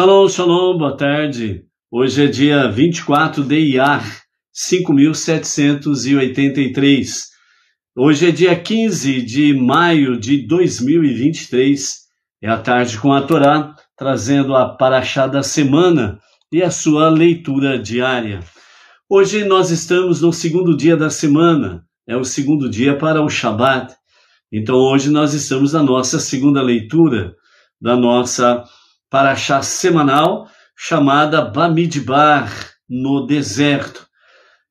Shalom, shalom, boa tarde. Hoje é dia 24 de Iar, 5783. Hoje é dia 15 de maio de 2023. É a tarde com a Torá, trazendo a paraxá da semana e a sua leitura diária. Hoje nós estamos no segundo dia da semana, é o segundo dia para o Shabat. Então hoje nós estamos na nossa segunda leitura da nossa para semanal chamada Bamidbar, no deserto.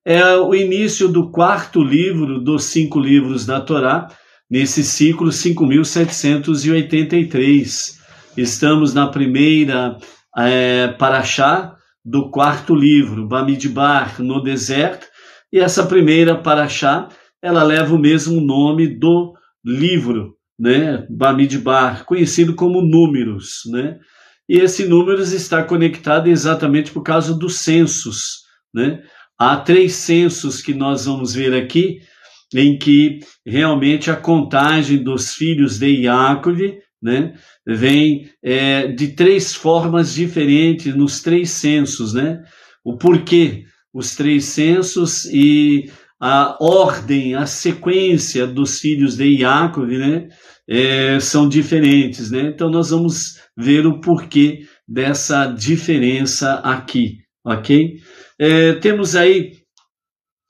É o início do quarto livro dos cinco livros da Torá, nesse ciclo 5783. Estamos na primeira é, paraxá do quarto livro, Bamidbar, no deserto, e essa primeira paraxá, ela leva o mesmo nome do livro, né? Bamidbar, conhecido como Números, né? e esse número está conectado exatamente por causa dos censos. Né? Há três censos que nós vamos ver aqui, em que realmente a contagem dos filhos de Iacove né, vem é, de três formas diferentes nos três censos. Né? O porquê os três censos e a ordem, a sequência dos filhos de Iacove né, é, são diferentes. Né? Então, nós vamos ver o porquê dessa diferença aqui, ok? É, temos aí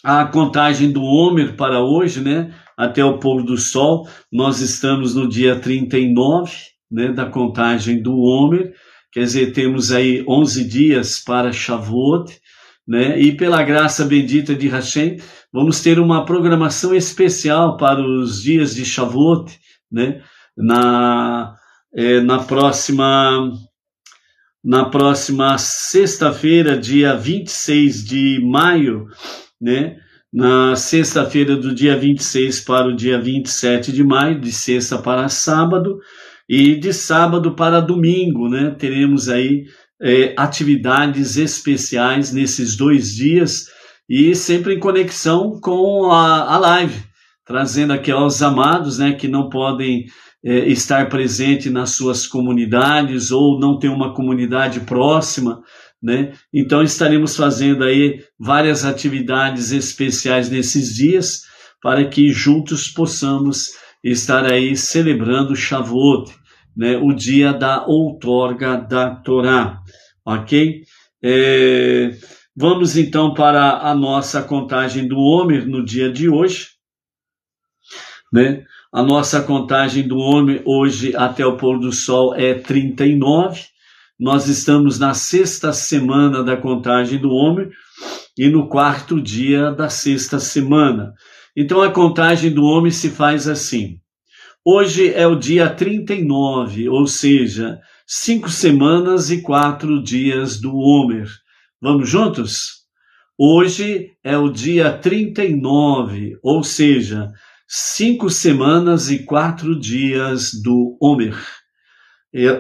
a contagem do Homer para hoje, né? Até o pôr do sol. Nós estamos no dia 39, né? Da contagem do Homer. Quer dizer, temos aí 11 dias para Shavuot, né? E pela graça bendita de Hashem, vamos ter uma programação especial para os dias de Shavuot, né? Na é, na próxima na próxima sexta-feira, dia 26 de maio, né? Na sexta-feira do dia 26 para o dia 27 de maio, de sexta para sábado, e de sábado para domingo, né? Teremos aí é, atividades especiais nesses dois dias e sempre em conexão com a, a live, trazendo aqui aos amados, né? Que não podem é, estar presente nas suas comunidades ou não ter uma comunidade próxima, né? Então estaremos fazendo aí várias atividades especiais nesses dias para que juntos possamos estar aí celebrando Shavuot, né? O dia da outorga da Torá, ok? É... Vamos então para a nossa contagem do Homer no dia de hoje, né? A nossa contagem do homem hoje até o pôr do sol é 39. Nós estamos na sexta semana da contagem do homem e no quarto dia da sexta semana. Então a contagem do homem se faz assim. Hoje é o dia 39, ou seja, cinco semanas e quatro dias do Homem. Vamos juntos? Hoje é o dia 39, ou seja, cinco semanas e quatro dias do Homer.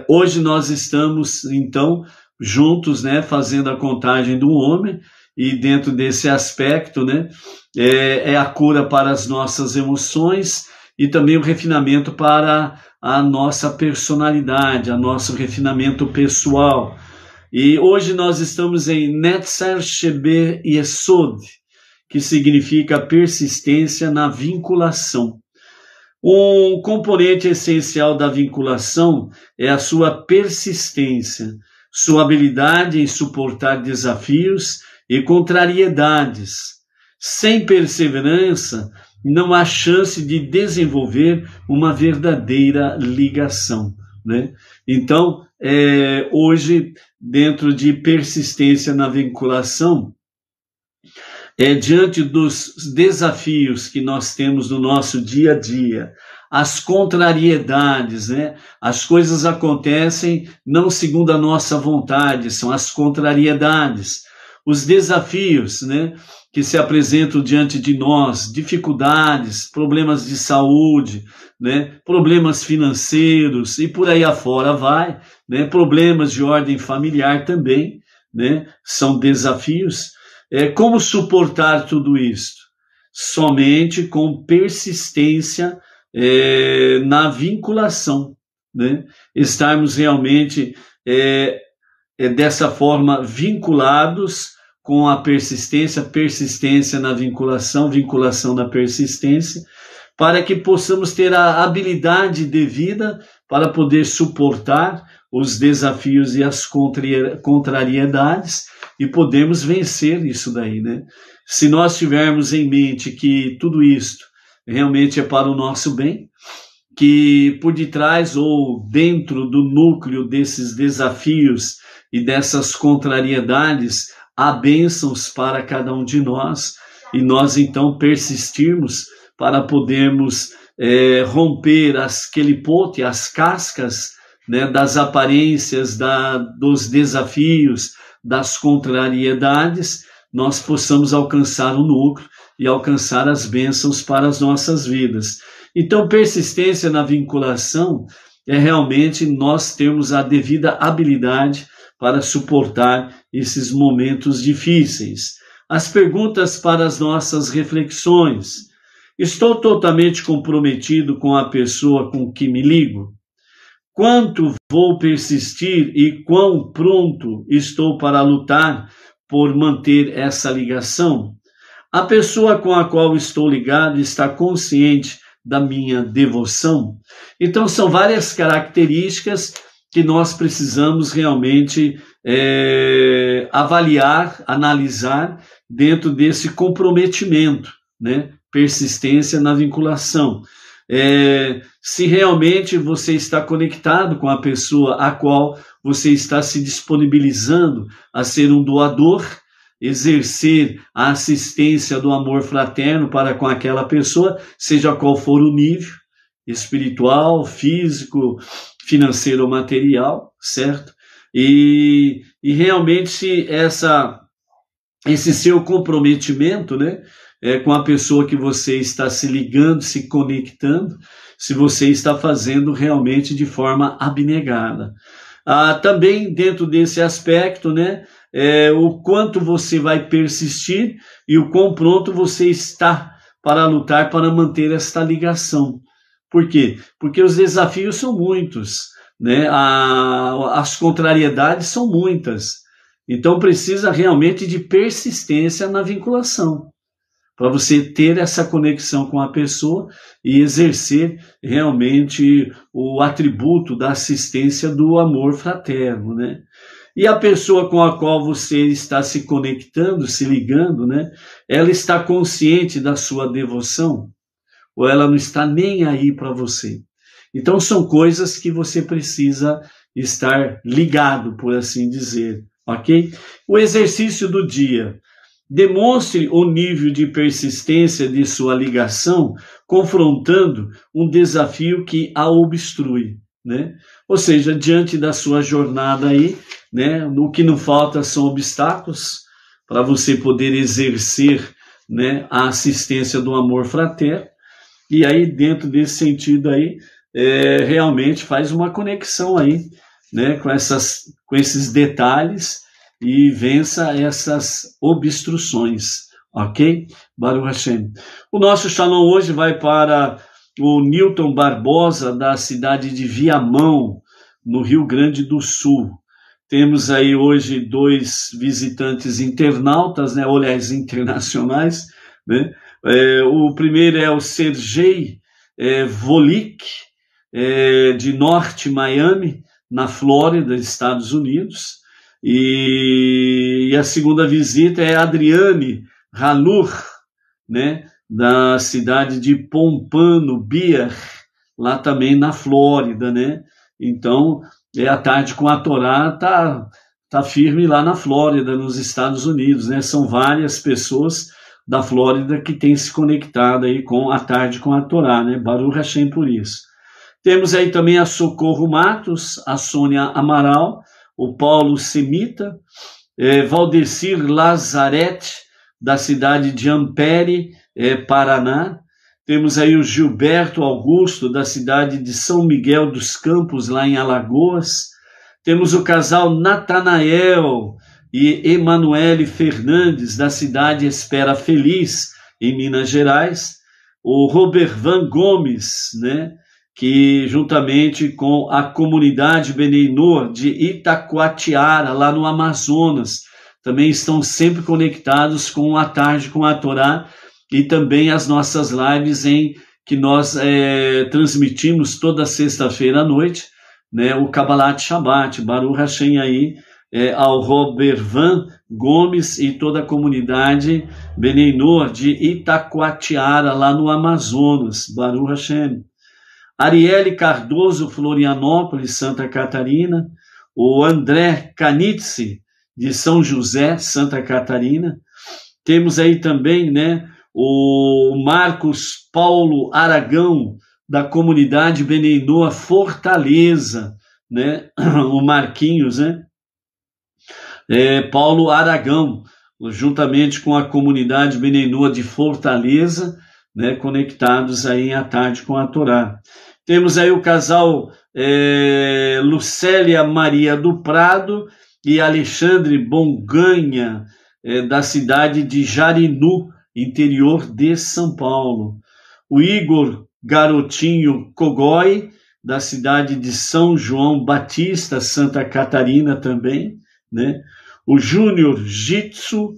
hoje nós estamos, então, juntos, né, fazendo a contagem do Homer, e dentro desse aspecto, né, é, é a cura para as nossas emoções e também o refinamento para a nossa personalidade, a nosso refinamento pessoal. E hoje nós estamos em Netzer Sheber Yesod, que significa persistência na vinculação. Um componente essencial da vinculação é a sua persistência, sua habilidade em suportar desafios e contrariedades. Sem perseverança, não há chance de desenvolver uma verdadeira ligação. Né? Então, é, hoje, dentro de persistência na vinculação, é, diante dos desafios que nós temos no nosso dia a dia, as contrariedades, né? As coisas acontecem não segundo a nossa vontade, são as contrariedades, os desafios, né? Que se apresentam diante de nós, dificuldades, problemas de saúde, né? Problemas financeiros e por aí afora vai, né? Problemas de ordem familiar também, né? São desafios é, como suportar tudo isso? Somente com persistência é, na vinculação, né? estarmos realmente é, é, dessa forma vinculados com a persistência, persistência na vinculação, vinculação na persistência, para que possamos ter a habilidade devida para poder suportar os desafios e as contrariedades e podemos vencer isso daí, né? Se nós tivermos em mente que tudo isto realmente é para o nosso bem, que por detrás ou dentro do núcleo desses desafios e dessas contrariedades há bênçãos para cada um de nós e nós então persistirmos para podermos é, romper as pote, as cascas né, das aparências, da, dos desafios, das contrariedades, nós possamos alcançar o núcleo e alcançar as bênçãos para as nossas vidas. Então, persistência na vinculação é realmente nós termos a devida habilidade para suportar esses momentos difíceis. As perguntas para as nossas reflexões. Estou totalmente comprometido com a pessoa com que me ligo? Quanto vou persistir e quão pronto estou para lutar por manter essa ligação? A pessoa com a qual estou ligado está consciente da minha devoção? Então, são várias características que nós precisamos realmente é, avaliar, analisar dentro desse comprometimento, né? persistência na vinculação. É, se realmente você está conectado com a pessoa a qual você está se disponibilizando a ser um doador, exercer a assistência do amor fraterno para com aquela pessoa, seja qual for o nível, espiritual, físico, financeiro ou material, certo? E, e realmente essa esse seu comprometimento, né, é, com a pessoa que você está se ligando, se conectando, se você está fazendo realmente de forma abnegada. Ah, também dentro desse aspecto, né, é, o quanto você vai persistir e o quão pronto você está para lutar para manter esta ligação. Por quê? Porque os desafios são muitos, né? A, as contrariedades são muitas. Então precisa realmente de persistência na vinculação para você ter essa conexão com a pessoa e exercer realmente o atributo da assistência do amor fraterno, né? E a pessoa com a qual você está se conectando, se ligando, né? Ela está consciente da sua devoção ou ela não está nem aí para você. Então são coisas que você precisa estar ligado, por assim dizer, ok? O exercício do dia Demonstre o nível de persistência de sua ligação, confrontando um desafio que a obstrui. Né? Ou seja, diante da sua jornada aí, né, o que não falta são obstáculos para você poder exercer né, a assistência do amor fraterno. E aí, dentro desse sentido aí, é, realmente faz uma conexão aí né, com, essas, com esses detalhes e vença essas obstruções, ok? Baruch Hashem. O nosso shalom hoje vai para o Newton Barbosa, da cidade de Viamão, no Rio Grande do Sul. Temos aí hoje dois visitantes internautas, né? internacionais, né? É, o primeiro é o Sergei é, Volik, é, de Norte Miami, na Flórida, Estados Unidos. E, e a segunda visita é Adriane Halur, né, da cidade de Pompano, Bier, lá também na Flórida, né? Então, é a tarde com a Torá tá tá firme lá na Flórida, nos Estados Unidos, né? São várias pessoas da Flórida que têm se conectado aí com a tarde com a Torá, né? Baruch Hashem por isso. Temos aí também a Socorro Matos, a Sônia Amaral, o Paulo Semita, é, Valdecir Lazarete, da cidade de Ampere, é, Paraná. Temos aí o Gilberto Augusto, da cidade de São Miguel dos Campos, lá em Alagoas. Temos o casal Natanael e Emanuele Fernandes, da cidade Espera Feliz, em Minas Gerais. O Robert Van Gomes, né? que juntamente com a comunidade Beneinor de Itacoatiara, lá no Amazonas, também estão sempre conectados com a tarde com a Torá e também as nossas lives em que nós é, transmitimos toda sexta-feira à noite, né, o Kabbalat Shabbat, Baruch Hashem aí, é, ao Van Gomes e toda a comunidade Beneinor de Itacoatiara, lá no Amazonas, Baruch Hashem. Arielle Cardoso, Florianópolis, Santa Catarina, o André Canitzi, de São José, Santa Catarina. Temos aí também né, o Marcos Paulo Aragão, da comunidade Beneinoa Fortaleza, né? o Marquinhos, né? É, Paulo Aragão, juntamente com a comunidade Beneinoa de Fortaleza, né, conectados aí à tarde com a Torá. Temos aí o casal é, Lucélia Maria do Prado e Alexandre Bonganha, é, da cidade de Jarinu, interior de São Paulo. O Igor Garotinho Cogói, da cidade de São João Batista, Santa Catarina também, né? O Júnior Jitsu,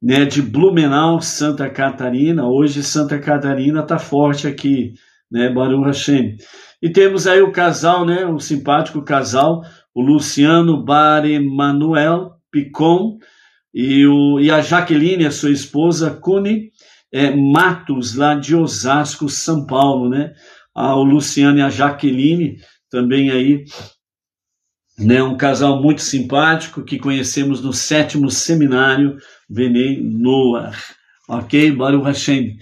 né, de Blumenau, Santa Catarina. Hoje Santa Catarina está forte aqui né? Baruch Hashem. E temos aí o casal, né? O simpático casal, o Luciano Bar Emanuel Picon e, o, e a Jaqueline, a sua esposa, Cune é, Matos, lá de Osasco, São Paulo, né? A, ah, o Luciano e a Jaqueline, também aí, né? Um casal muito simpático que conhecemos no sétimo seminário Venê Noah. Ok? Baruch Hashem.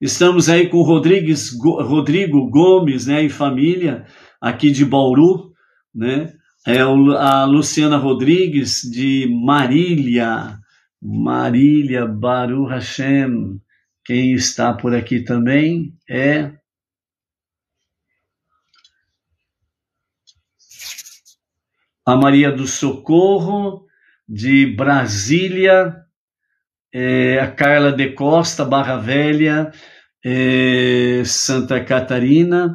Estamos aí com Rodrigues, Rodrigo Gomes né, e família, aqui de Bauru, né? É a Luciana Rodrigues, de Marília, Marília Baru Hashem. Quem está por aqui também é a Maria do Socorro, de Brasília, é, a Carla de Costa, Barra Velha, é, Santa Catarina,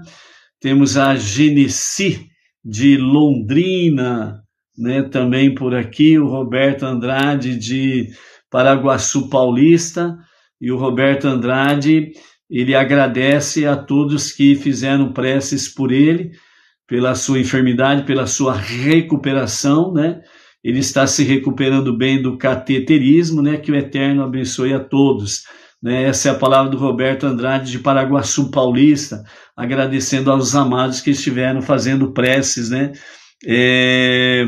temos a Genesi de Londrina, né, também por aqui, o Roberto Andrade de Paraguaçu Paulista, e o Roberto Andrade, ele agradece a todos que fizeram preces por ele, pela sua enfermidade, pela sua recuperação, né? ele está se recuperando bem do cateterismo, né? Que o Eterno abençoe a todos. Né? Essa é a palavra do Roberto Andrade de Paraguaçu Paulista, agradecendo aos amados que estiveram fazendo preces, né? É,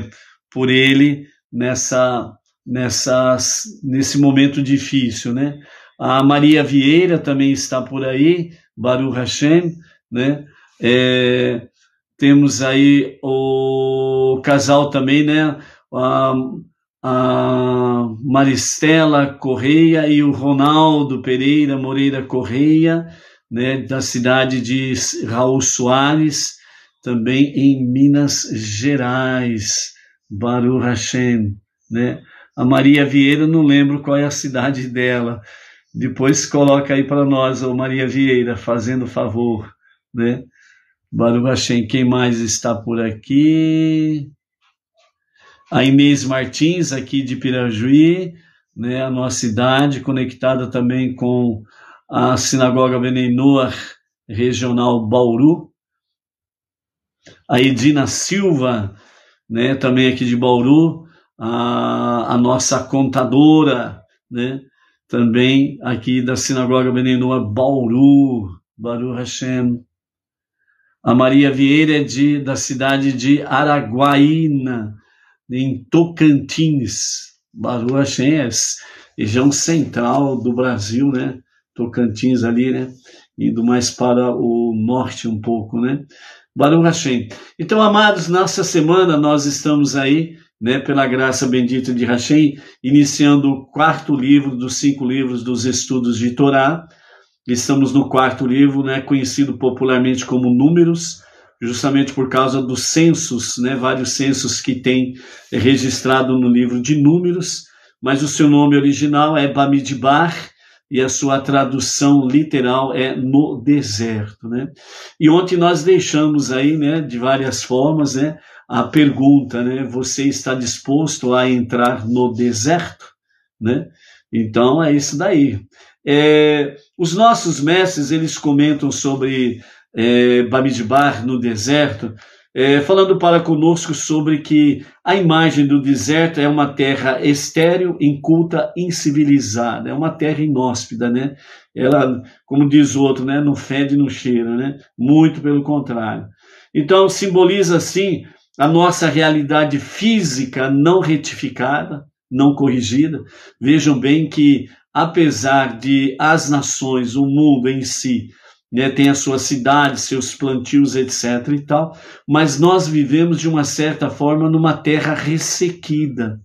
por ele nessa, nessa, nesse momento difícil, né? A Maria Vieira também está por aí, Baru Hashem, né? É, temos aí o casal também, né? a, a Maristela Correia e o Ronaldo Pereira Moreira Correia, né, da cidade de Raul Soares, também em Minas Gerais, Baru Hashem, né? A Maria Vieira, não lembro qual é a cidade dela. Depois coloca aí para nós, ô Maria Vieira, fazendo favor, né? Baru Hashem, quem mais está por aqui? a Inês Martins, aqui de Pirajuí, né, a nossa cidade, conectada também com a Sinagoga Benenoa Regional Bauru, a Edina Silva, né, também aqui de Bauru, a, a nossa contadora, né, também aqui da Sinagoga Benenoa Bauru, Baru Hashem, a Maria Vieira de, da cidade de Araguaína, em Tocantins, Baru Hashem, é região central do Brasil, né? Tocantins ali, né? Indo mais para o norte um pouco, né? Baru Hashem. Então, amados, nessa semana nós estamos aí, né, pela graça bendita de Hashem, iniciando o quarto livro dos cinco livros dos estudos de Torá. Estamos no quarto livro, né, conhecido popularmente como Números, justamente por causa dos censos, né, vários censos que tem registrado no livro de Números, mas o seu nome original é Bamidbar e a sua tradução literal é no deserto, né? E ontem nós deixamos aí, né, de várias formas, né, a pergunta, né, você está disposto a entrar no deserto, né? Então é isso daí. É, os nossos mestres eles comentam sobre é, Bamidbar, no deserto, é, falando para conosco sobre que a imagem do deserto é uma terra estéril, inculta, incivilizada, é uma terra inóspida, né? Ela, como diz o outro, né, não fede, não cheira, né? Muito pelo contrário. Então simboliza assim a nossa realidade física não retificada, não corrigida. Vejam bem que apesar de as nações, o mundo em si né, tem a sua cidade, seus plantios, etc. e tal, mas nós vivemos de uma certa forma numa terra ressequida,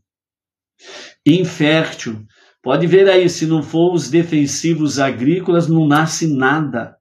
infértil. Pode ver aí, se não for os defensivos agrícolas, não nasce nada.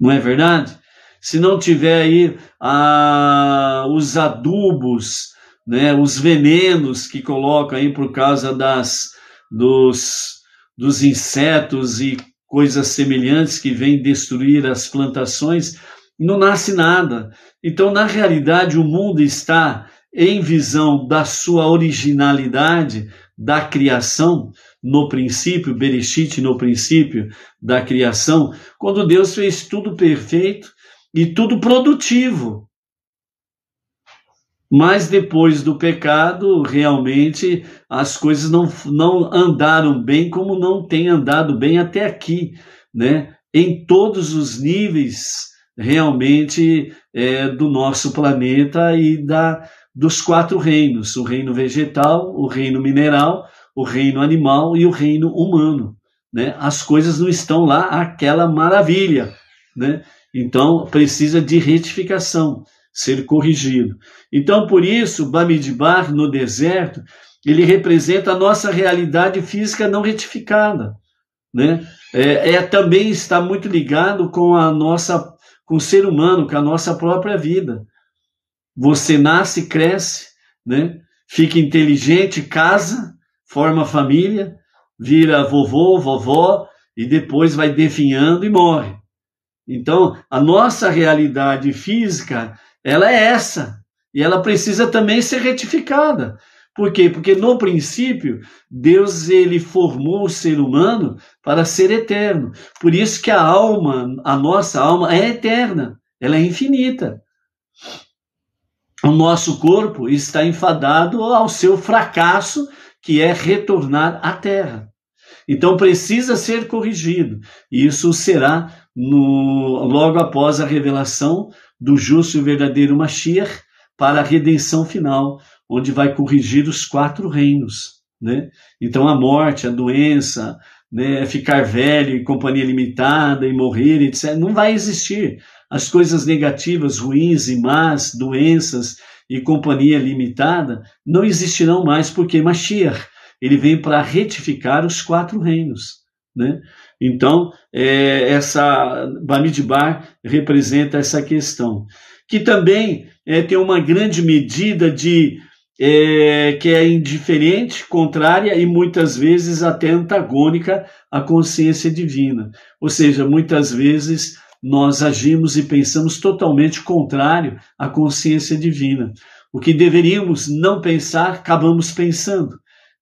Não é verdade? Se não tiver aí ah, os adubos, né, os venenos que colocam aí por causa das, dos, dos insetos e coisas semelhantes que vêm destruir as plantações, não nasce nada. Então, na realidade, o mundo está em visão da sua originalidade da criação, no princípio, Bereshit no princípio da criação, quando Deus fez tudo perfeito e tudo produtivo. Mas depois do pecado, realmente as coisas não, não andaram bem como não tem andado bem até aqui, né? Em todos os níveis, realmente, é, do nosso planeta e da, dos quatro reinos: o reino vegetal, o reino mineral, o reino animal e o reino humano. Né? As coisas não estão lá aquela maravilha, né? Então precisa de retificação ser corrigido. Então, por isso, Bamidbar, no deserto, ele representa a nossa realidade física não retificada. Né? É, é, também está muito ligado com a nossa com o ser humano, com a nossa própria vida. Você nasce, cresce, né? fica inteligente, casa, forma família, vira vovô, vovó, e depois vai definhando e morre. Então, a nossa realidade física ela é essa. E ela precisa também ser retificada. Por quê? Porque no princípio, Deus ele formou o ser humano para ser eterno. Por isso que a alma, a nossa alma é eterna, ela é infinita. O nosso corpo está enfadado ao seu fracasso, que é retornar à terra. Então precisa ser corrigido. E isso será no, logo após a revelação do justo e verdadeiro Mashiach para a redenção final, onde vai corrigir os quatro reinos. Né? Então, a morte, a doença, né, ficar velho e companhia limitada e morrer, etc., não vai existir. As coisas negativas, ruins e más, doenças e companhia limitada não existirão mais, porque Mashiach ele vem para retificar os quatro reinos. Né? Então, é, essa Bamidbar representa essa questão. Que também é, tem uma grande medida de é, que é indiferente, contrária e muitas vezes até antagônica à consciência divina. Ou seja, muitas vezes nós agimos e pensamos totalmente contrário à consciência divina. O que deveríamos não pensar, acabamos pensando.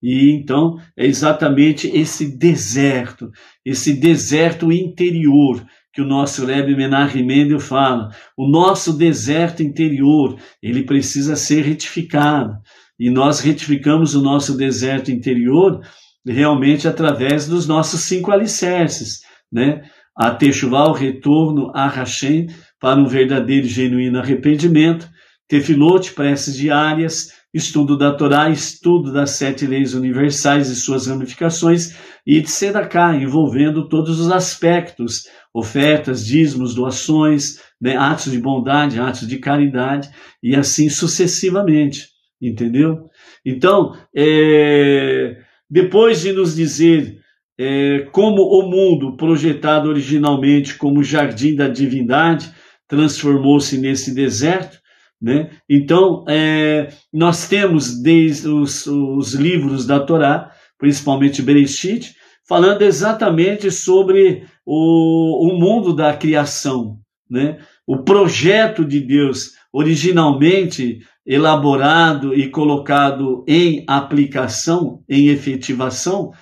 E então é exatamente esse deserto, esse deserto interior que o nosso Rebbe Menachem Mendel fala. O nosso deserto interior, ele precisa ser retificado. E nós retificamos o nosso deserto interior realmente através dos nossos cinco alicerces, né? A Techuvá, o retorno a Hashem para um verdadeiro e genuíno arrependimento, tefilote preces diárias, estudo da Torá, estudo das sete leis universais e suas ramificações, e de Sedaká, envolvendo todos os aspectos, ofertas, dízimos, doações, né, atos de bondade, atos de caridade, e assim sucessivamente, entendeu? Então, é, depois de nos dizer é, como o mundo, projetado originalmente como jardim da divindade, transformou-se nesse deserto, né? Então, é, nós temos desde os, os, livros da Torá, principalmente Bereshit, falando exatamente sobre o, o mundo da criação, né? o projeto de Deus originalmente elaborado e colocado em aplicação, em efetivação,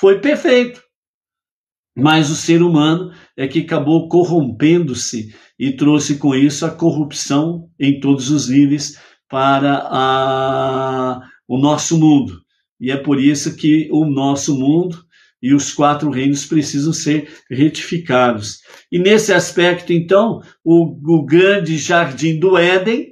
foi perfeito mas o ser humano é que acabou corrompendo-se e trouxe com isso a corrupção em todos os níveis para a, o nosso mundo. E é por isso que o nosso mundo e os quatro reinos precisam ser retificados. E nesse aspecto, então, o, o grande jardim do Éden,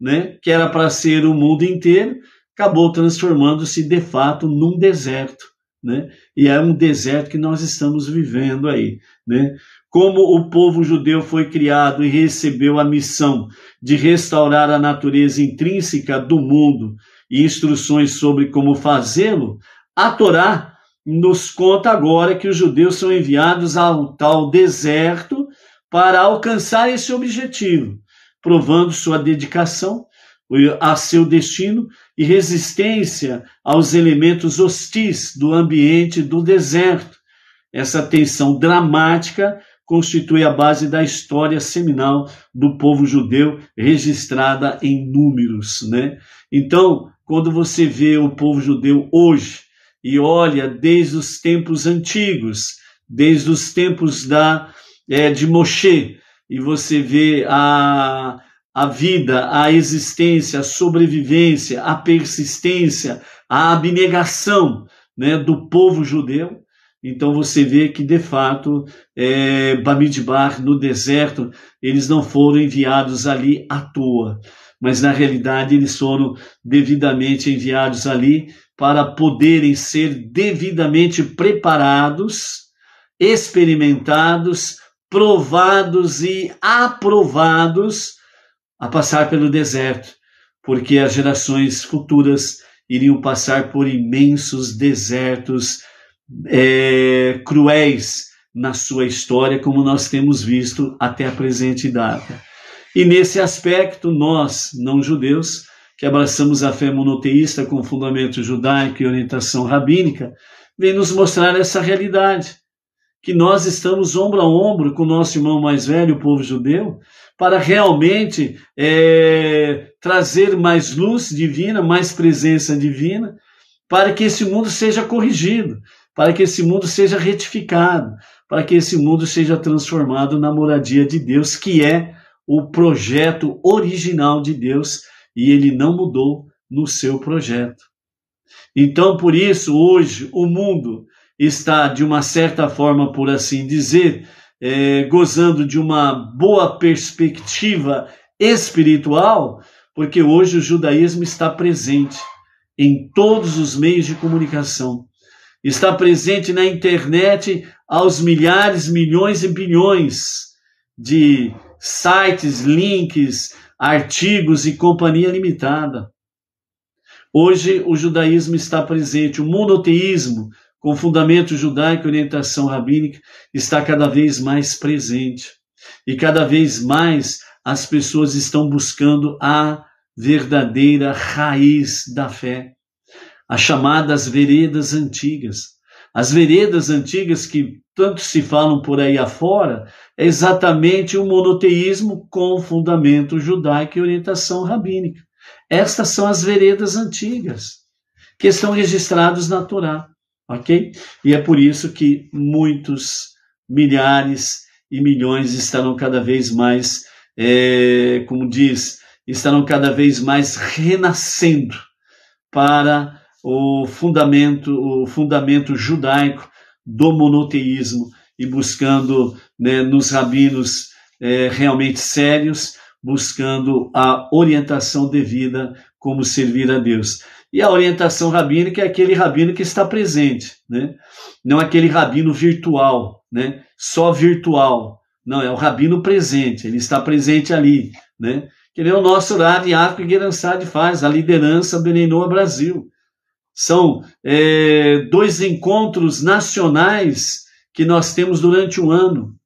né, que era para ser o mundo inteiro, acabou transformando-se de fato num deserto. Né? e é um deserto que nós estamos vivendo aí, né? Como o povo judeu foi criado e recebeu a missão de restaurar a natureza intrínseca do mundo e instruções sobre como fazê-lo, a Torá nos conta agora que os judeus são enviados ao tal deserto para alcançar esse objetivo, provando sua dedicação, a seu destino e resistência aos elementos hostis do ambiente do deserto. Essa tensão dramática constitui a base da história seminal do povo judeu registrada em números, né? Então, quando você vê o povo judeu hoje e olha desde os tempos antigos, desde os tempos da é, de Moshe, e você vê a a vida, a existência, a sobrevivência, a persistência, a abnegação né, do povo judeu. Então você vê que, de fato, é, Bamidbar, no deserto, eles não foram enviados ali à toa, mas na realidade eles foram devidamente enviados ali para poderem ser devidamente preparados, experimentados, provados e aprovados a passar pelo deserto, porque as gerações futuras iriam passar por imensos desertos é, cruéis na sua história, como nós temos visto até a presente data. E nesse aspecto, nós, não judeus, que abraçamos a fé monoteísta com fundamento judaico e orientação rabínica, vem nos mostrar essa realidade que nós estamos ombro a ombro com o nosso irmão mais velho, o povo judeu, para realmente é, trazer mais luz divina, mais presença divina, para que esse mundo seja corrigido, para que esse mundo seja retificado, para que esse mundo seja transformado na moradia de Deus, que é o projeto original de Deus e ele não mudou no seu projeto. Então, por isso, hoje, o mundo está, de uma certa forma, por assim dizer, é, gozando de uma boa perspectiva espiritual, porque hoje o judaísmo está presente em todos os meios de comunicação. Está presente na internet aos milhares, milhões e bilhões de sites, links, artigos e companhia limitada. Hoje o judaísmo está presente, o monoteísmo, com fundamento judaico e orientação rabínica, está cada vez mais presente. E cada vez mais as pessoas estão buscando a verdadeira raiz da fé, as chamadas veredas antigas. As veredas antigas que tanto se falam por aí afora é exatamente o um monoteísmo com fundamento judaico e orientação rabínica. Estas são as veredas antigas que estão registradas na Torá ok? E é por isso que muitos milhares e milhões estarão cada vez mais, é, como diz, estarão cada vez mais renascendo para o fundamento, o fundamento judaico do monoteísmo e buscando né, nos rabinos é, realmente sérios buscando a orientação devida como servir a Deus. E a orientação rabínica é aquele rabino que está presente, né? Não aquele rabino virtual, né? Só virtual. Não, é o rabino presente, ele está presente ali, né? Que nem é o nosso Rav Yaakov Gueransad faz, a liderança do Enenoa Brasil. São é, dois encontros nacionais que nós temos durante o um ano,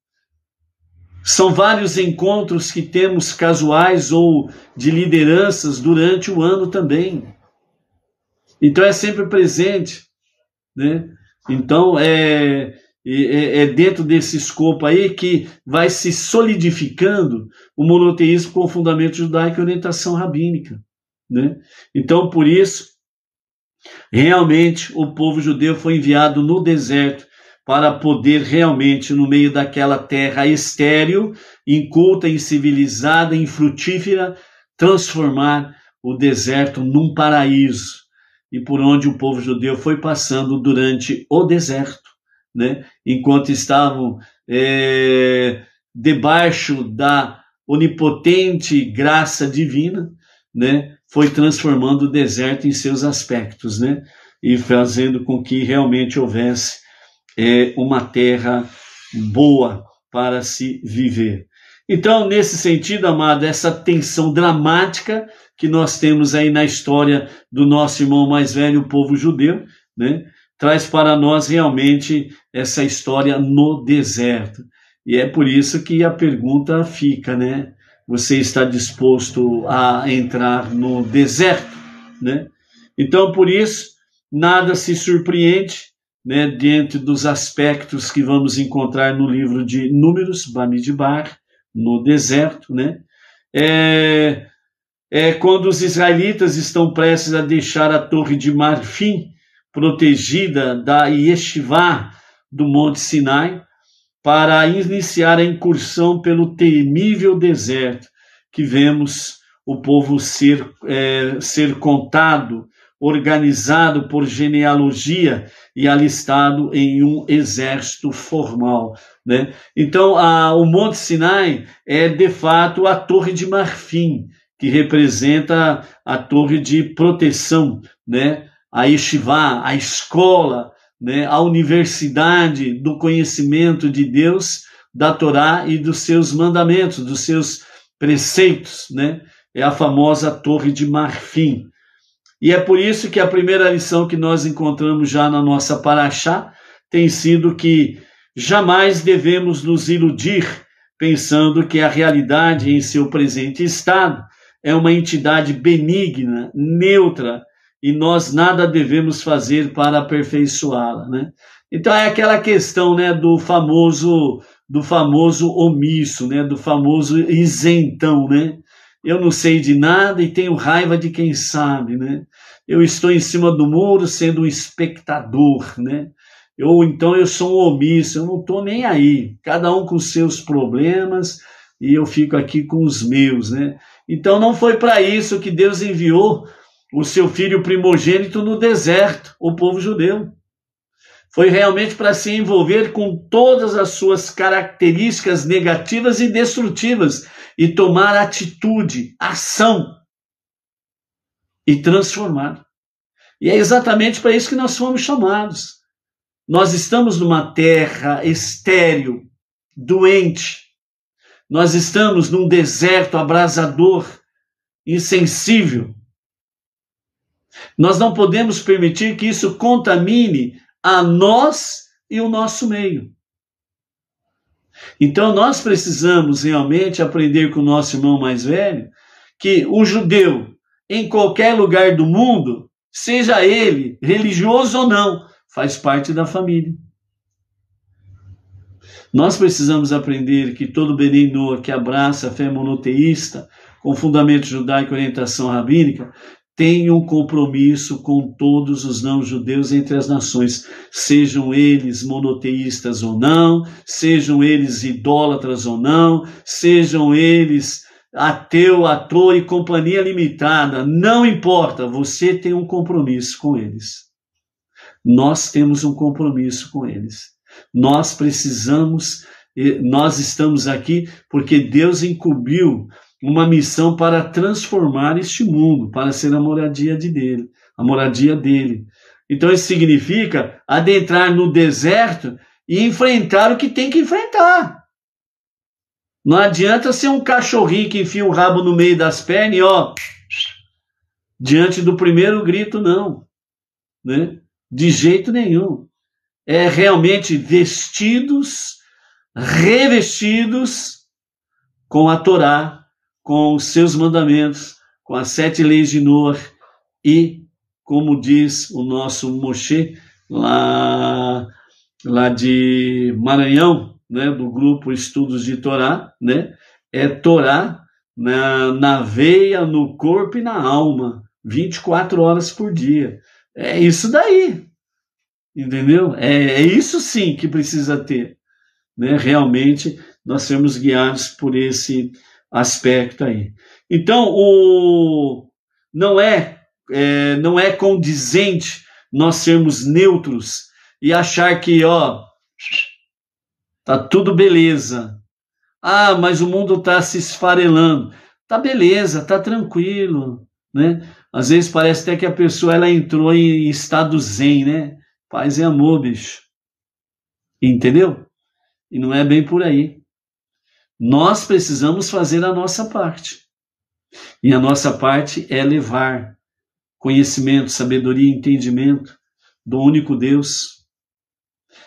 são vários encontros que temos casuais ou de lideranças durante o ano também. Então é sempre presente, né? Então é, é, é dentro desse escopo aí que vai se solidificando o monoteísmo com o fundamento judaico e orientação rabínica, né? Então por isso realmente o povo judeu foi enviado no deserto para poder realmente, no meio daquela terra estéril, inculta, incivilizada, infrutífera, transformar o deserto num paraíso. E por onde o povo judeu foi passando durante o deserto, né? enquanto estavam é, debaixo da onipotente graça divina, né? foi transformando o deserto em seus aspectos, né? e fazendo com que realmente houvesse é uma terra boa para se viver. Então, nesse sentido, amado, essa tensão dramática que nós temos aí na história do nosso irmão mais velho, o povo judeu, né, traz para nós realmente essa história no deserto. E é por isso que a pergunta fica, né? Você está disposto a entrar no deserto, né? Então, por isso, nada se surpreende né, diante dos aspectos que vamos encontrar no livro de Números, Bamidbar, no deserto, né? É, é quando os israelitas estão prestes a deixar a torre de marfim protegida da Yeshivá do Monte Sinai para iniciar a incursão pelo temível deserto que vemos o povo ser, é, ser contado, organizado por genealogia e alistado em um exército formal. Né? Então, a, o Monte Sinai é, de fato, a Torre de Marfim, que representa a torre de proteção, né? a Yeshiva, a escola, né? a universidade do conhecimento de Deus, da Torá e dos seus mandamentos, dos seus preceitos. Né? É a famosa Torre de Marfim. E é por isso que a primeira lição que nós encontramos já na nossa Paraxá tem sido que jamais devemos nos iludir pensando que a realidade em seu presente estado é uma entidade benigna, neutra, e nós nada devemos fazer para aperfeiçoá-la, né? Então é aquela questão, né, do famoso do famoso omisso, né, do famoso isentão, né? eu não sei de nada e tenho raiva de quem sabe, né? Eu estou em cima do muro sendo um espectador, né? Ou então eu sou um omisso, eu não estou nem aí. Cada um com seus problemas e eu fico aqui com os meus, né? Então não foi para isso que Deus enviou o seu filho primogênito no deserto, o povo judeu foi realmente para se envolver com todas as suas características negativas e destrutivas e tomar atitude, ação e transformar. E é exatamente para isso que nós fomos chamados. Nós estamos numa terra estéril, doente. Nós estamos num deserto abrasador, insensível. Nós não podemos permitir que isso contamine a nós e o nosso meio. Então nós precisamos realmente aprender com o nosso irmão mais velho que o judeu, em qualquer lugar do mundo, seja ele religioso ou não, faz parte da família. Nós precisamos aprender que todo Benin que abraça a fé monoteísta, com fundamento judaico e orientação rabínica, um compromisso com todos os não-judeus entre as nações, sejam eles monoteístas ou não, sejam eles idólatras ou não, sejam eles ateu, ator e companhia limitada, não importa, você tem um compromisso com eles. Nós temos um compromisso com eles. Nós precisamos nós estamos aqui porque Deus incumbiu uma missão para transformar este mundo, para ser a moradia de dele, a moradia dele. Então isso significa adentrar no deserto e enfrentar o que tem que enfrentar. Não adianta ser um cachorrinho que enfia o rabo no meio das pernas e ó, diante do primeiro grito não, né? De jeito nenhum. É realmente vestidos, revestidos com a Torá, com os seus mandamentos, com as sete leis de Noé e, como diz o nosso Moshe, lá, lá de Maranhão, né, do grupo Estudos de Torá, né, é Torá na, na veia, no corpo e na alma, 24 horas por dia. É isso daí, entendeu? É, é isso sim que precisa ter, né, realmente, nós sermos guiados por esse aspecto aí. Então, o, não, é, é não é condizente nós sermos neutros e achar que, ó, tá tudo beleza. Ah, mas o mundo tá se esfarelando. Tá beleza, tá tranquilo, né? Às vezes parece até que a pessoa ela entrou em estado zen, né? Paz e amor, bicho. Entendeu? E não é bem por aí. Nós precisamos fazer a nossa parte. E a nossa parte é levar conhecimento, sabedoria e entendimento do único Deus.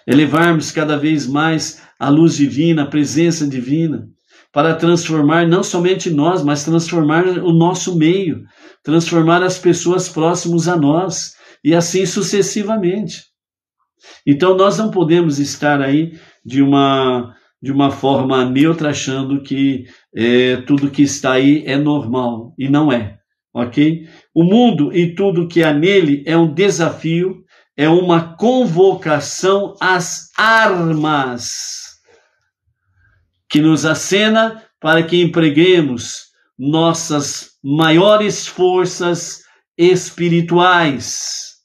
Elevarmos é cada vez mais a luz divina, a presença divina, para transformar não somente nós, mas transformar o nosso meio, transformar as pessoas próximas a nós e assim sucessivamente. Então nós não podemos estar aí de uma de uma forma neutra, achando que é, tudo que está aí é normal, e não é, ok? O mundo e tudo que há nele é um desafio, é uma convocação às armas que nos acena para que empreguemos nossas maiores forças espirituais,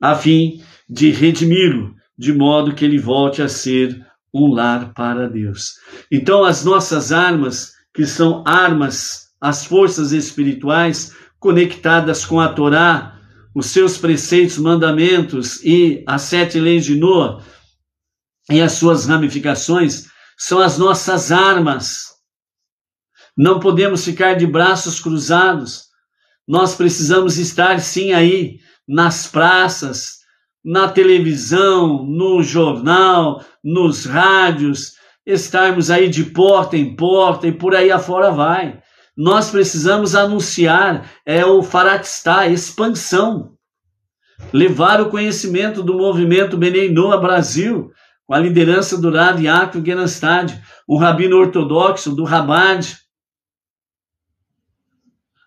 a fim de redimi-lo, de modo que ele volte a ser um lar para Deus. Então, as nossas armas, que são armas, as forças espirituais conectadas com a Torá, os seus preceitos, mandamentos e as sete leis de Noa e as suas ramificações, são as nossas armas. Não podemos ficar de braços cruzados. Nós precisamos estar, sim, aí nas praças, na televisão, no jornal, nos rádios, estarmos aí de porta em porta e por aí afora vai. Nós precisamos anunciar, é o Faratistá, expansão. Levar o conhecimento do movimento a Brasil, com a liderança do Rav Yaakov Genastad, o rabino ortodoxo do Rabad.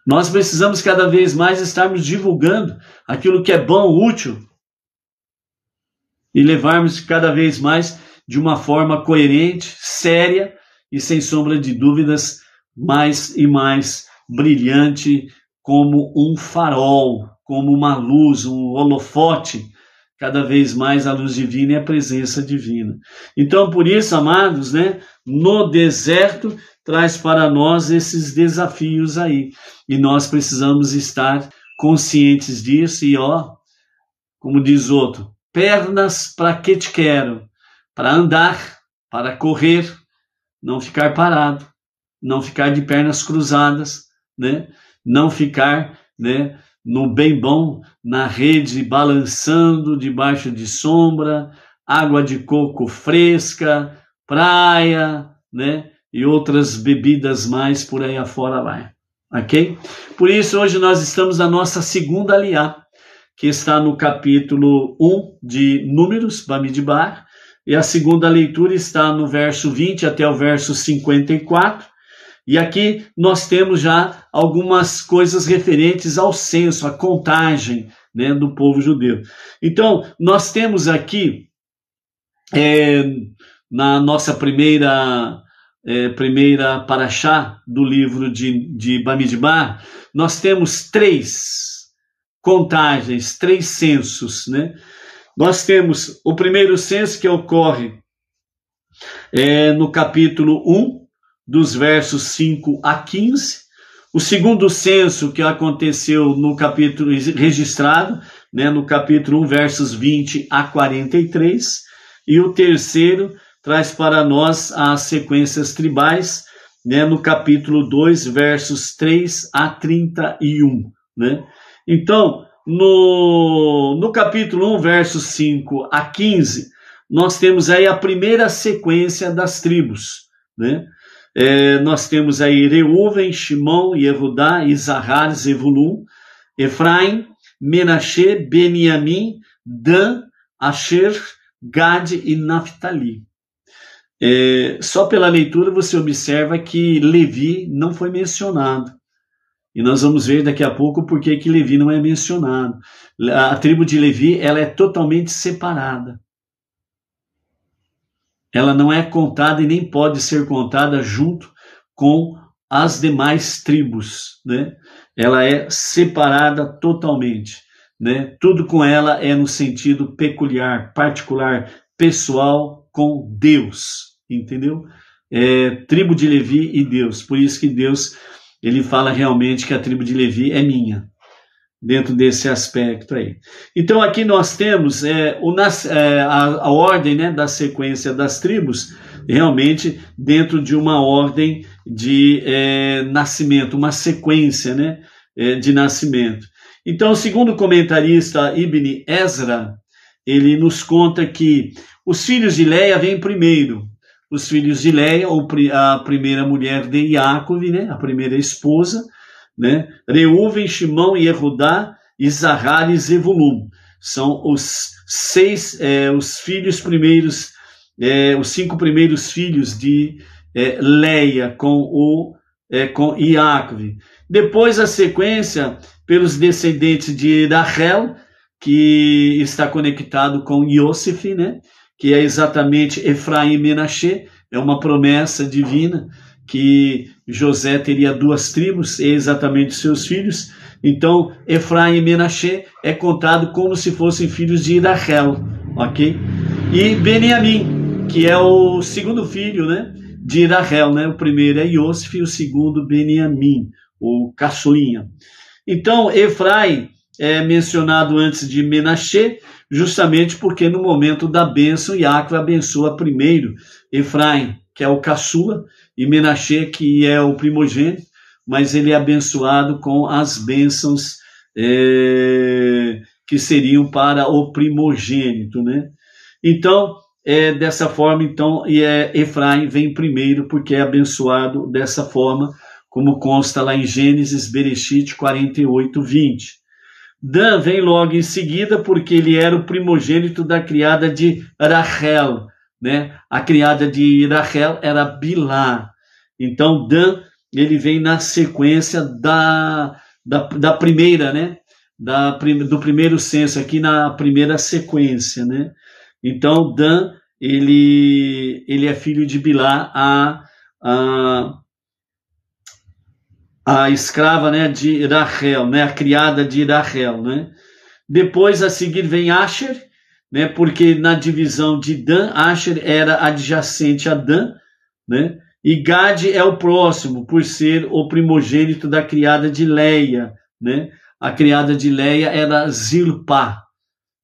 Nós precisamos cada vez mais estarmos divulgando aquilo que é bom, útil, e levarmos cada vez mais de uma forma coerente, séria e sem sombra de dúvidas, mais e mais brilhante, como um farol, como uma luz, um holofote, cada vez mais a luz divina e a presença divina. Então, por isso, amados, né, no deserto traz para nós esses desafios aí, e nós precisamos estar conscientes disso e ó, como diz outro, pernas para que te quero, para andar, para correr, não ficar parado, não ficar de pernas cruzadas, né? Não ficar, né, no bem bom, na rede balançando debaixo de sombra, água de coco fresca, praia, né? E outras bebidas mais por aí afora lá. OK? Por isso hoje nós estamos na nossa segunda aliá que está no capítulo 1 de Números, Bamidbar, e a segunda leitura está no verso 20 até o verso 54. E aqui nós temos já algumas coisas referentes ao censo, à contagem né, do povo judeu. Então, nós temos aqui, é, na nossa primeira é, primeira paraxá do livro de, de Bamidbar, nós temos três contagens, três censos, né? Nós temos o primeiro censo que ocorre é, no capítulo 1, dos versos 5 a 15. O segundo censo que aconteceu no capítulo registrado, né, no capítulo 1, versos 20 a 43. E o terceiro traz para nós as sequências tribais, né, no capítulo 2, versos 3 a 31. Né? Então, no, no capítulo 1, versos 5 a 15, nós temos aí a primeira sequência das tribos. Né? É, nós temos aí Reuven, Shimon, Yehudá, Isahar, Zevulun, Efraim, Menashe, Beniamim, Dan, Asher, Gad e Naphtali. É, só pela leitura você observa que Levi não foi mencionado. E nós vamos ver daqui a pouco por que Levi não é mencionado. A tribo de Levi ela é totalmente separada. Ela não é contada e nem pode ser contada junto com as demais tribos, né? Ela é separada totalmente, né? Tudo com ela é no sentido peculiar, particular, pessoal com Deus, entendeu? É, tribo de Levi e Deus. Por isso que Deus ele fala realmente que a tribo de Levi é minha, dentro desse aspecto aí. Então aqui nós temos é, o, é, a, a, ordem né, da sequência das tribos, realmente dentro de uma ordem de é, nascimento, uma sequência né, é, de nascimento. Então, segundo o comentarista Ibn Ezra, ele nos conta que os filhos de Leia vêm primeiro, os filhos de Leia, ou a primeira mulher de Iacove, né, a primeira esposa, né, Reuven, Shimão e Erudá, Zahar e Zevulun. São os seis, é, os filhos primeiros, é, os cinco primeiros filhos de é, Leia com o é, com Depois a sequência pelos descendentes de Rachel, que está conectado com Yosef, né? que é exatamente Efraim e Menashe, é uma promessa divina que José teria duas tribos, e exatamente seus filhos. Então, Efraim e Menashe é contado como se fossem filhos de Irachel, ok? E Beniamim, que é o segundo filho, né? De Irachel, né? O primeiro é Iosif e o segundo Beniamim, o caçulinha. Então, Efraim é mencionado antes de Menashe, justamente porque no momento da bênção, Yahweh abençoa primeiro Efraim, que é o caçula, e Menashe, que é o primogênito, mas ele é abençoado com as bênçãos é, que seriam para o primogênito, né? Então, é dessa forma, então, e é, Efraim vem primeiro porque é abençoado dessa forma, como consta lá em Gênesis Berechite 48, 20. Dan vem logo em seguida porque ele era o primogênito da criada de Rachel, né? A criada de Rachel era Bilá. Então Dan ele vem na sequência da, da, da primeira, né? Da, do primeiro censo aqui na primeira sequência, né? Então Dan ele ele é filho de Bilá a, a a escrava né, de Rachel, né, a criada de Rachel. Né? Depois, a seguir, vem Asher, né, porque na divisão de Dan, Asher era adjacente a Dan, né, e Gad é o próximo, por ser o primogênito da criada de Leia. Né? A criada de Leia era Zilpá.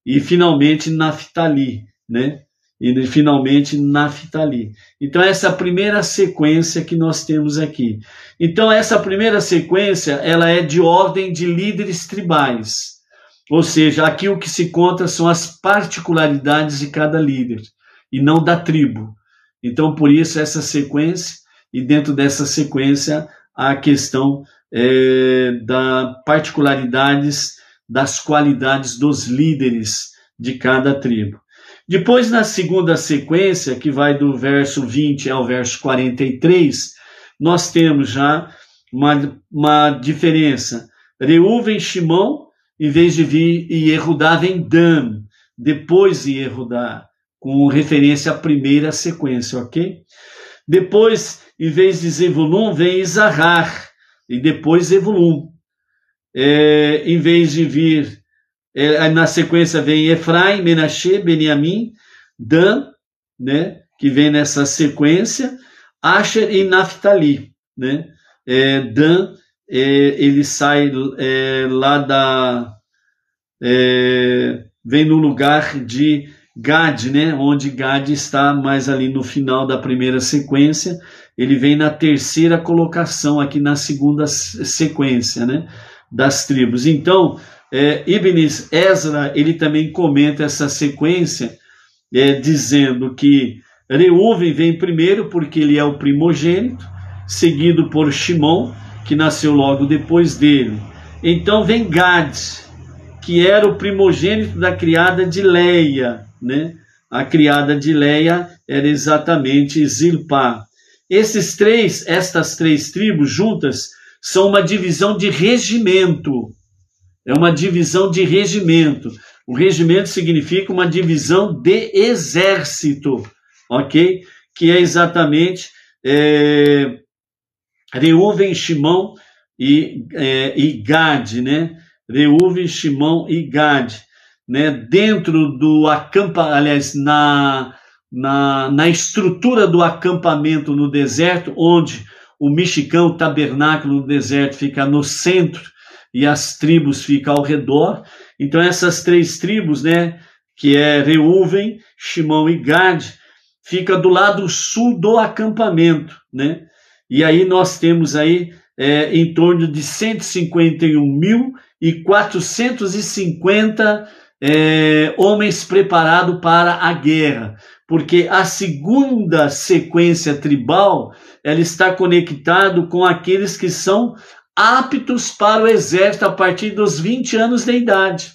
E, finalmente, Naftali, né? e finalmente Naftali. Então, essa primeira sequência que nós temos aqui. Então, essa primeira sequência ela é de ordem de líderes tribais. Ou seja, aqui o que se conta são as particularidades de cada líder e não da tribo. Então, por isso, essa sequência, e dentro dessa sequência, a questão é, da particularidades das qualidades dos líderes de cada tribo. Depois, na segunda sequência, que vai do verso 20 ao verso 43, nós temos já uma, uma diferença. Reuven, Shimon, em vez de vir e Erudá, vem Dan, depois de Erudá, com referência à primeira sequência, ok? Depois, em vez de Zevulun, vem Isahar, e depois Zevulun. É, em vez de vir é, na sequência vem Efraim, Menashe, Beniamim, Dan, né? Que vem nessa sequência. Asher e Naphtali, né? É, Dan, é, ele sai é, lá da... É, vem no lugar de Gad, né? Onde Gad está mais ali no final da primeira sequência, ele vem na terceira colocação aqui na segunda sequência, né? Das tribos. Então, é, Ibn Ezra ele também comenta essa sequência, é, dizendo que Reuven vem primeiro porque ele é o primogênito, seguido por Shimon, que nasceu logo depois dele. Então vem Gad, que era o primogênito da criada de Leia, né? A criada de Leia era exatamente Zilpá. Esses três, estas três tribos juntas, são uma divisão de regimento. É uma divisão de regimento. O regimento significa uma divisão de exército, ok? Que é exatamente é, Reuven, Shimão e, é, e Gad, né? Reuven, Shimão e Gad, né? Dentro do acampamento, aliás, na, na, na estrutura do acampamento no deserto, onde o mexicão, o tabernáculo no deserto fica no centro, e as tribos ficam ao redor. Então essas três tribos, né, que é Reuven, Shimão e Gad, fica do lado sul do acampamento, né? E aí nós temos aí é, em torno de 151.450 é, homens preparados para a guerra, porque a segunda sequência tribal ela está conectado com aqueles que são aptos para o exército a partir dos 20 anos de idade.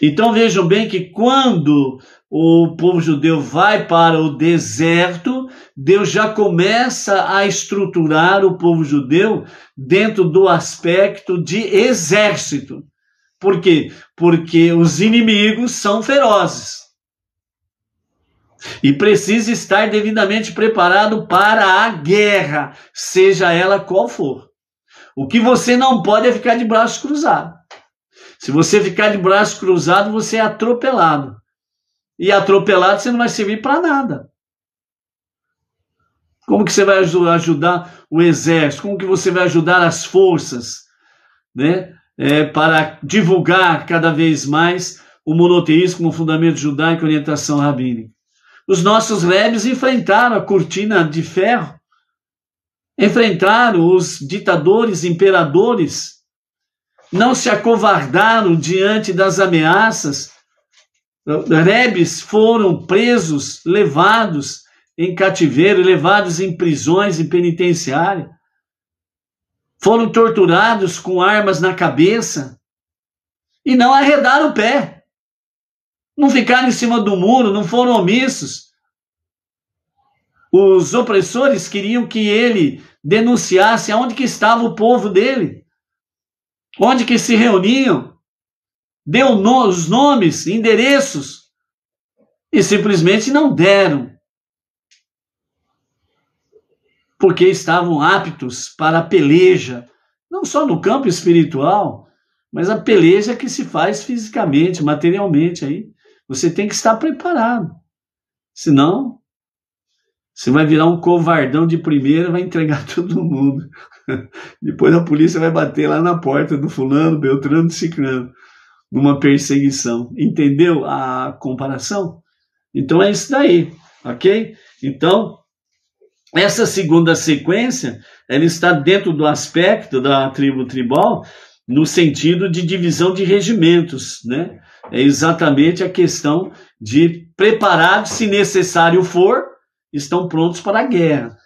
Então vejam bem que quando o povo judeu vai para o deserto, Deus já começa a estruturar o povo judeu dentro do aspecto de exército. Por quê? Porque os inimigos são ferozes. E precisa estar devidamente preparado para a guerra, seja ela qual for. O que você não pode é ficar de braço cruzado. Se você ficar de braço cruzado, você é atropelado. E atropelado, você não vai servir para nada. Como que você vai ajudar o exército? Como que você vai ajudar as forças, né? É, para divulgar cada vez mais o monoteísmo como fundamento judaico e orientação rabínica. Os nossos rebes enfrentaram a cortina de ferro enfrentaram os ditadores, imperadores, não se acovardaram diante das ameaças. Rebes foram presos, levados em cativeiro, levados em prisões, em penitenciária. Foram torturados com armas na cabeça e não arredaram o pé. Não ficaram em cima do muro, não foram omissos. Os opressores queriam que ele denunciasse aonde que estava o povo dele, onde que se reuniam, deu no, os nomes, endereços, e simplesmente não deram, porque estavam aptos para a peleja, não só no campo espiritual, mas a peleja que se faz fisicamente, materialmente aí. Você tem que estar preparado, senão você vai virar um covardão de primeira, vai entregar todo mundo. Depois a polícia vai bater lá na porta do fulano, Beltrano, Cicrano, numa perseguição. Entendeu a comparação? Então é isso daí, ok? Então, essa segunda sequência, ela está dentro do aspecto da tribo tribal, no sentido de divisão de regimentos, né? É exatamente a questão de preparar se necessário for, estão prontos para a guerra,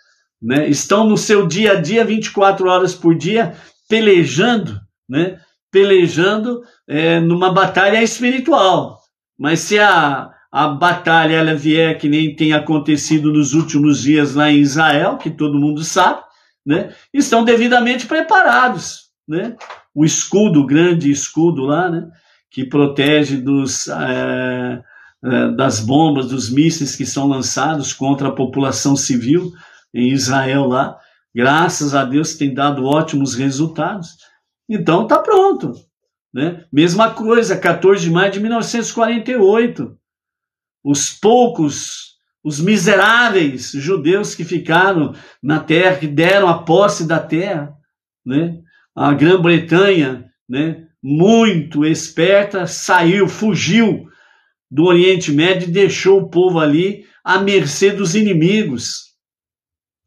né? estão no seu dia a dia, 24 horas por dia, pelejando, né? pelejando é, numa batalha espiritual. Mas se a, a batalha ela vier que nem tem acontecido nos últimos dias lá em Israel, que todo mundo sabe, né? estão devidamente preparados. Né? O escudo, o grande escudo lá, né? que protege dos, é, eh, das bombas, dos mísseis que são lançados contra a população civil em Israel lá. Graças a Deus tem dado ótimos resultados. Então tá pronto. Né? Mesma coisa, 14 de maio de 1948. Os poucos, os miseráveis judeus que ficaram na terra, que deram a posse da terra, né? a Grã-Bretanha, né? muito esperta, saiu, fugiu do Oriente Médio e deixou o povo ali à mercê dos inimigos,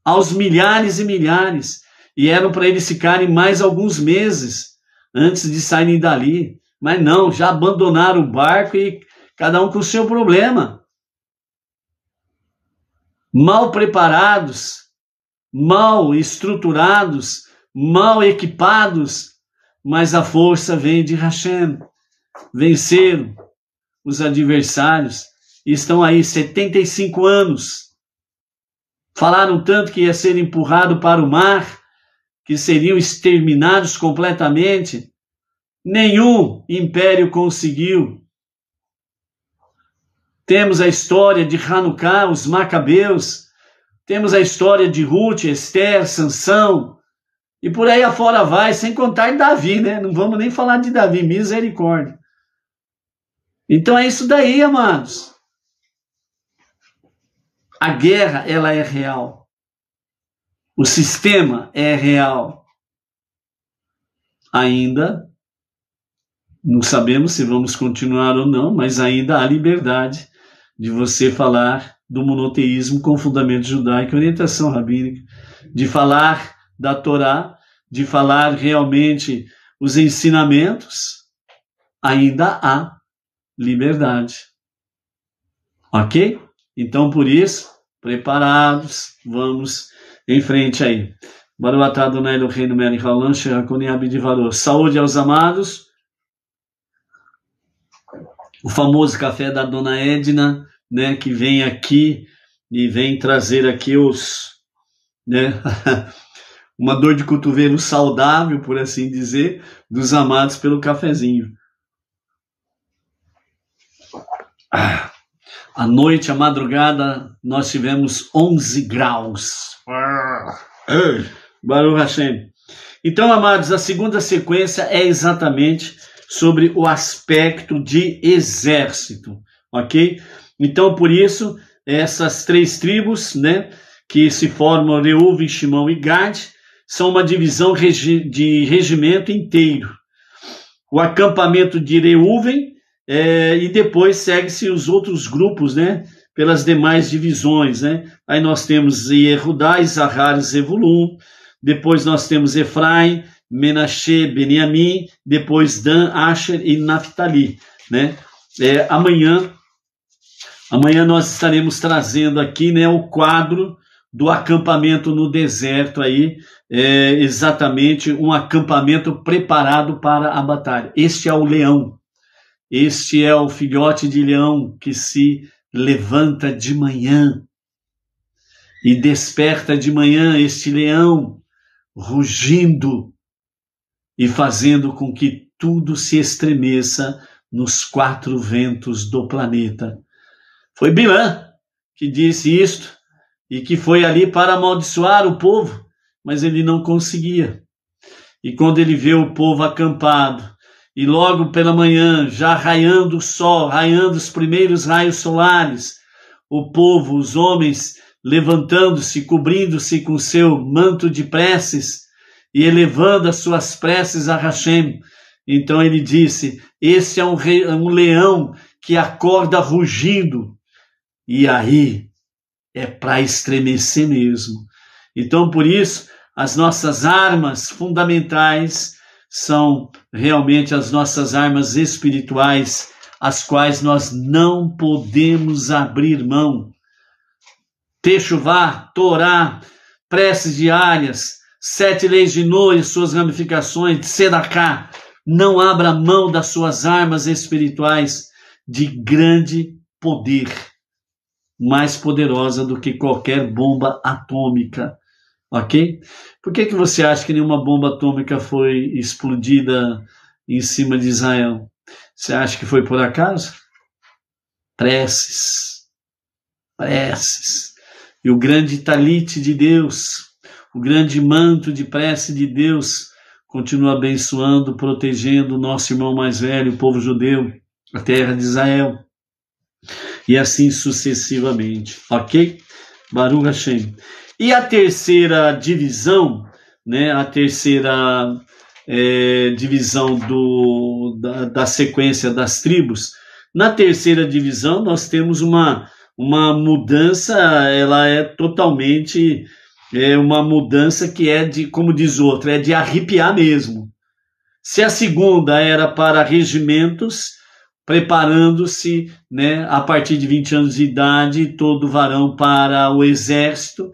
aos milhares e milhares, e eram para eles ficarem mais alguns meses antes de saírem dali. Mas não, já abandonaram o barco e cada um com o seu problema. Mal preparados, mal estruturados, mal equipados, mas a força vem de Hashem. Venceram, os adversários, estão aí 75 anos. Falaram tanto que ia ser empurrado para o mar, que seriam exterminados completamente. Nenhum império conseguiu. Temos a história de Hanukkah, os Macabeus, temos a história de Ruth, Esther, Sansão, e por aí afora vai, sem contar Davi, né? Não vamos nem falar de Davi, misericórdia. Então é isso daí, amados. A guerra, ela é real. O sistema é real. Ainda não sabemos se vamos continuar ou não, mas ainda há liberdade de você falar do monoteísmo com fundamento judaico, orientação rabínica, de falar da Torá, de falar realmente os ensinamentos, ainda há liberdade. Ok? Então, por isso, preparados, vamos em frente aí. Baruatá Adonai Eloheinu Melech Haolam de Valor. Saúde aos amados. O famoso café da Dona Edna, né, que vem aqui e vem trazer aqui os, né, uma dor de cotovelo saudável, por assim dizer, dos amados pelo cafezinho. Ah, noite, a madrugada, nós tivemos 11 graus. Ah, ah, Baruch Hashem. Então, amados, a segunda sequência é exatamente sobre o aspecto de exército, ok? Então, por isso, essas três tribos, né, que se formam Reuven, Shimão e Gad, são uma divisão regi de regimento inteiro. O acampamento de Reuven é, e depois segue-se os outros grupos, né? Pelas demais divisões, né? Aí nós temos Yehudá, Isahar e Zevulun, depois nós temos Efraim, Menashe, Beniamim, depois Dan, Asher e Naphtali, né? É, amanhã, amanhã nós estaremos trazendo aqui, né, o quadro do acampamento no deserto aí, é, exatamente um acampamento preparado para a batalha. Este é o leão, este é o filhote de leão que se levanta de manhã e desperta de manhã este leão rugindo e fazendo com que tudo se estremeça nos quatro ventos do planeta. Foi Bilan que disse isto e que foi ali para amaldiçoar o povo, mas ele não conseguia. E quando ele vê o povo acampado, e logo pela manhã, já raiando o sol, raiando os primeiros raios solares, o povo, os homens, levantando-se, cobrindo-se com seu manto de preces e elevando as suas preces a Hashem. Então ele disse: Esse é um, rei, um leão que acorda rugindo. E aí é para estremecer mesmo. Então, por isso, as nossas armas fundamentais são realmente as nossas armas espirituais, as quais nós não podemos abrir mão. Techuvá, Torá, preces diárias, sete leis de noite, e suas ramificações, Sedaká. Não abra mão das suas armas espirituais de grande poder, mais poderosa do que qualquer bomba atômica ok? Por que, que você acha que nenhuma bomba atômica foi explodida em cima de Israel? Você acha que foi por acaso? Preces, preces. E o grande talite de Deus, o grande manto de prece de Deus, continua abençoando, protegendo o nosso irmão mais velho, o povo judeu, a terra de Israel. E assim sucessivamente, ok? Baruch Hashem. E a terceira divisão, né, a terceira é, divisão do, da, da sequência das tribos, na terceira divisão nós temos uma, uma mudança, ela é totalmente é uma mudança que é de, como diz outro, é de arrepiar mesmo. Se a segunda era para regimentos, preparando-se né, a partir de 20 anos de idade, todo varão para o exército,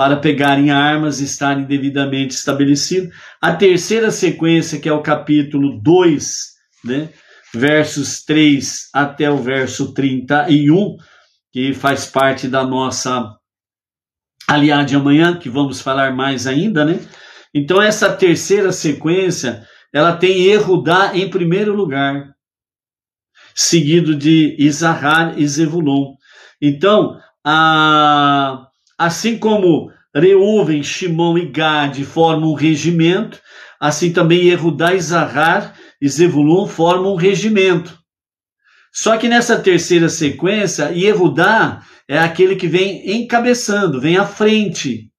para pegarem armas estarem devidamente estabelecido. A terceira sequência, que é o capítulo 2, né, versos 3 até o verso 31, que faz parte da nossa aliada de amanhã, que vamos falar mais ainda, né? Então essa terceira sequência, ela tem Erudá em primeiro lugar, seguido de Isahar e Zevulon. Então, a Assim como Reuven, Shimon e Gade formam um regimento, assim também Erudá e Zahar e Zevulun formam um regimento. Só que nessa terceira sequência, Yehudá é aquele que vem encabeçando, vem à frente.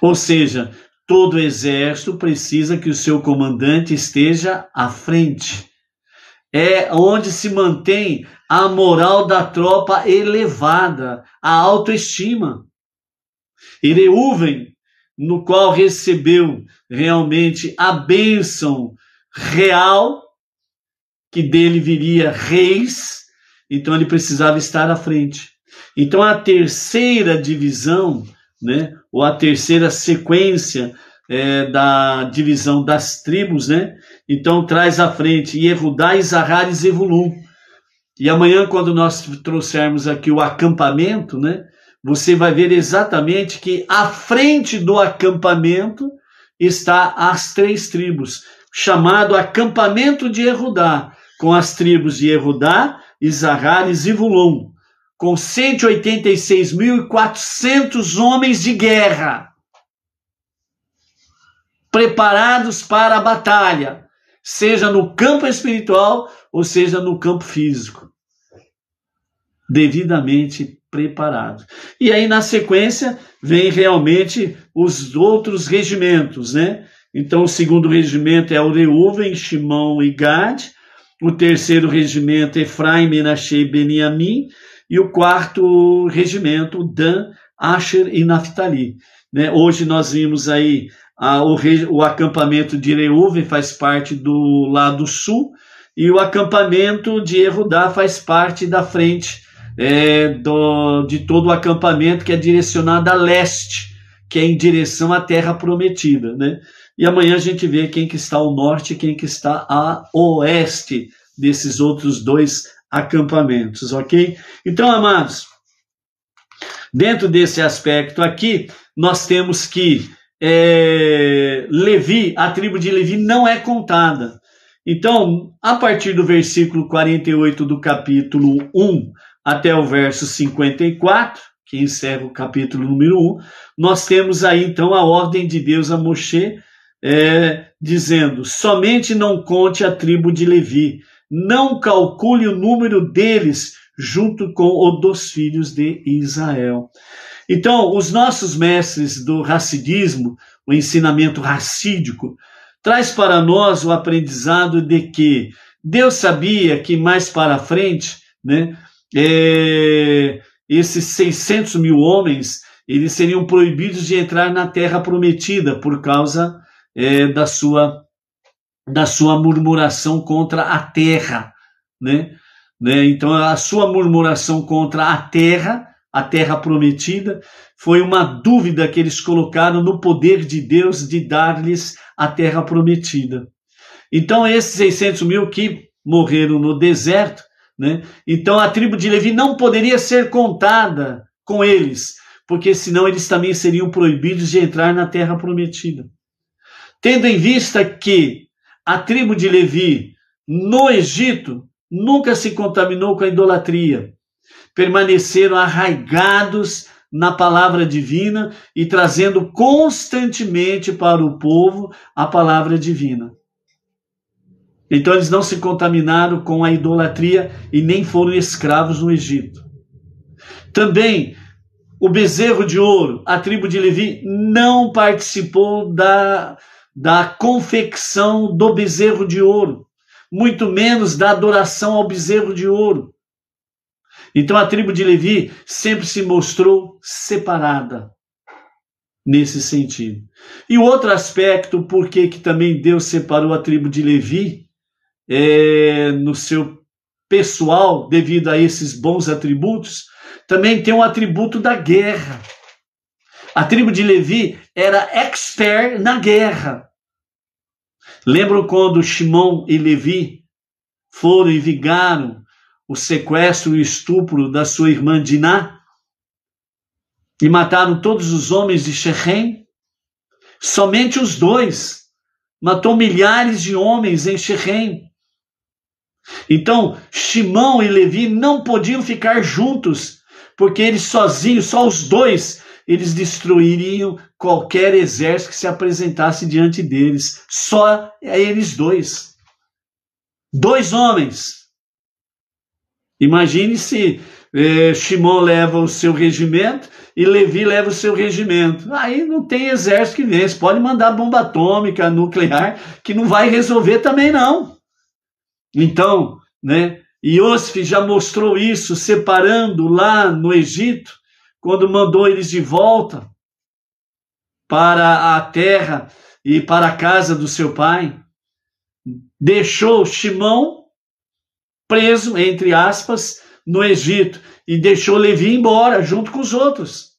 Ou seja, todo exército precisa que o seu comandante esteja à frente é onde se mantém a moral da tropa elevada, a autoestima. E Reuven, no qual recebeu realmente a bênção real, que dele viria reis, então ele precisava estar à frente. Então a terceira divisão, né, ou a terceira sequência é, da divisão das tribos, né, então traz à frente Yehudá, Isahar e Zevulun. E amanhã, quando nós trouxermos aqui o acampamento, né, você vai ver exatamente que à frente do acampamento está as três tribos, chamado acampamento de Erudá, com as tribos de Erudá, Isahar e Zivulon, com 186.400 homens de guerra, preparados para a batalha seja no campo espiritual ou seja no campo físico, devidamente preparado. E aí na sequência vem realmente os outros regimentos, né? Então o segundo regimento é o Reuven, Shimão e Gad, o terceiro regimento Efraim, Menashe e Beniamim, e o quarto regimento Dan, Asher e Naphtali. Né? Hoje nós vimos aí a, ah, o, o acampamento de Reuven faz parte do lado sul e o acampamento de Erudá faz parte da frente é, do, de todo o acampamento que é direcionado a leste, que é em direção à Terra Prometida, né? E amanhã a gente vê quem que está ao norte e quem que está a oeste desses outros dois acampamentos, ok? Então, amados, dentro desse aspecto aqui, nós temos que é, Levi, a tribo de Levi não é contada. Então, a partir do versículo 48 do capítulo 1 até o verso 54, que encerra o capítulo número 1, nós temos aí então a ordem de Deus a Moshe é, dizendo: somente não conte a tribo de Levi, não calcule o número deles junto com o dos filhos de Israel. Então, os nossos mestres do racidismo, o ensinamento racídico, traz para nós o aprendizado de que Deus sabia que mais para frente, né, é, esses 600 mil homens, eles seriam proibidos de entrar na terra prometida por causa é, da sua da sua murmuração contra a terra, né? né? Então a sua murmuração contra a terra a terra prometida, foi uma dúvida que eles colocaram no poder de Deus de dar-lhes a terra prometida. Então, esses 600 mil que morreram no deserto, né? então a tribo de Levi não poderia ser contada com eles, porque senão eles também seriam proibidos de entrar na terra prometida. Tendo em vista que a tribo de Levi no Egito nunca se contaminou com a idolatria, permaneceram arraigados na palavra divina e trazendo constantemente para o povo a palavra divina. Então eles não se contaminaram com a idolatria e nem foram escravos no Egito. Também o bezerro de ouro, a tribo de Levi, não participou da, da confecção do bezerro de ouro, muito menos da adoração ao bezerro de ouro. Então a tribo de Levi sempre se mostrou separada nesse sentido. E outro aspecto, por que também Deus separou a tribo de Levi é, no seu pessoal, devido a esses bons atributos, também tem um atributo da guerra. A tribo de Levi era expert na guerra. Lembram quando Shimon e Levi foram e vigaram o sequestro e o estupro da sua irmã Diná, e mataram todos os homens de Shechem. Somente os dois. Matou milhares de homens em Shechem. Então, Shimão e Levi não podiam ficar juntos, porque eles sozinhos, só os dois, eles destruiriam qualquer exército que se apresentasse diante deles. Só eles dois. Dois homens Imagine se é, Shimon leva o seu regimento e Levi leva o seu regimento. Aí não tem exército que vence. Pode mandar bomba atômica, nuclear, que não vai resolver também, não. Então, né? Iosif já mostrou isso separando lá no Egito, quando mandou eles de volta para a terra e para a casa do seu pai. Deixou Shimon preso, entre aspas, no Egito e deixou Levi embora junto com os outros,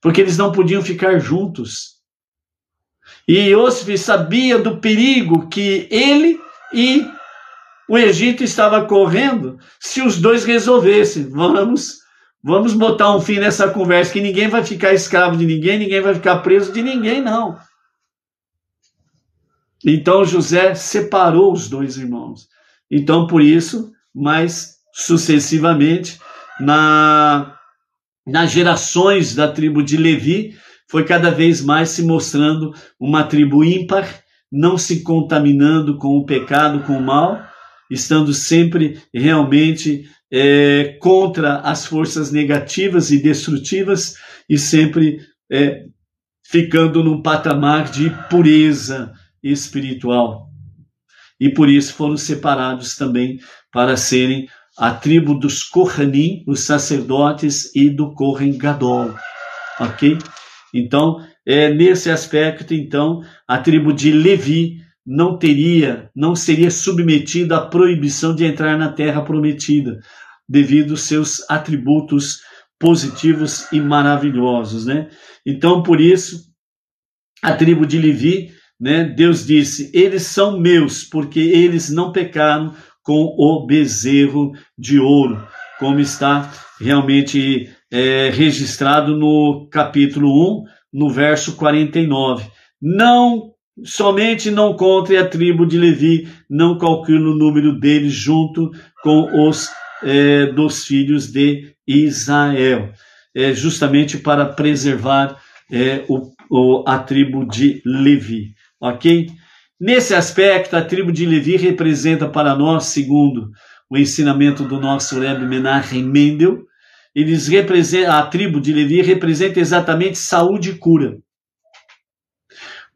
porque eles não podiam ficar juntos. E Yosef sabia do perigo que ele e o Egito estava correndo se os dois resolvessem. Vamos, vamos botar um fim nessa conversa que ninguém vai ficar escravo de ninguém, ninguém vai ficar preso de ninguém, não. Então José separou os dois irmãos. Então, por isso, mais sucessivamente, na, nas gerações da tribo de Levi, foi cada vez mais se mostrando uma tribo ímpar, não se contaminando com o pecado, com o mal, estando sempre realmente é, contra as forças negativas e destrutivas e sempre é, ficando num patamar de pureza espiritual e por isso foram separados também para serem a tribo dos Kohanim, os sacerdotes, e do Kohen Gadol, ok? Então, é, nesse aspecto, então, a tribo de Levi não teria, não seria submetida à proibição de entrar na terra prometida, devido aos seus atributos positivos e maravilhosos, né? Então, por isso, a tribo de Levi né, Deus disse: Eles são meus, porque eles não pecaram com o bezerro de ouro, como está realmente é, registrado no capítulo 1, no verso 49. Não Somente não conte a tribo de Levi, não calcule o número deles junto com os é, dos filhos de Israel, é, justamente para preservar é, o, o, a tribo de Levi ok? Nesse aspecto, a tribo de Levi representa para nós, segundo o ensinamento do nosso Rebbe Menachem Mendel, eles representam, a tribo de Levi representa exatamente saúde e cura.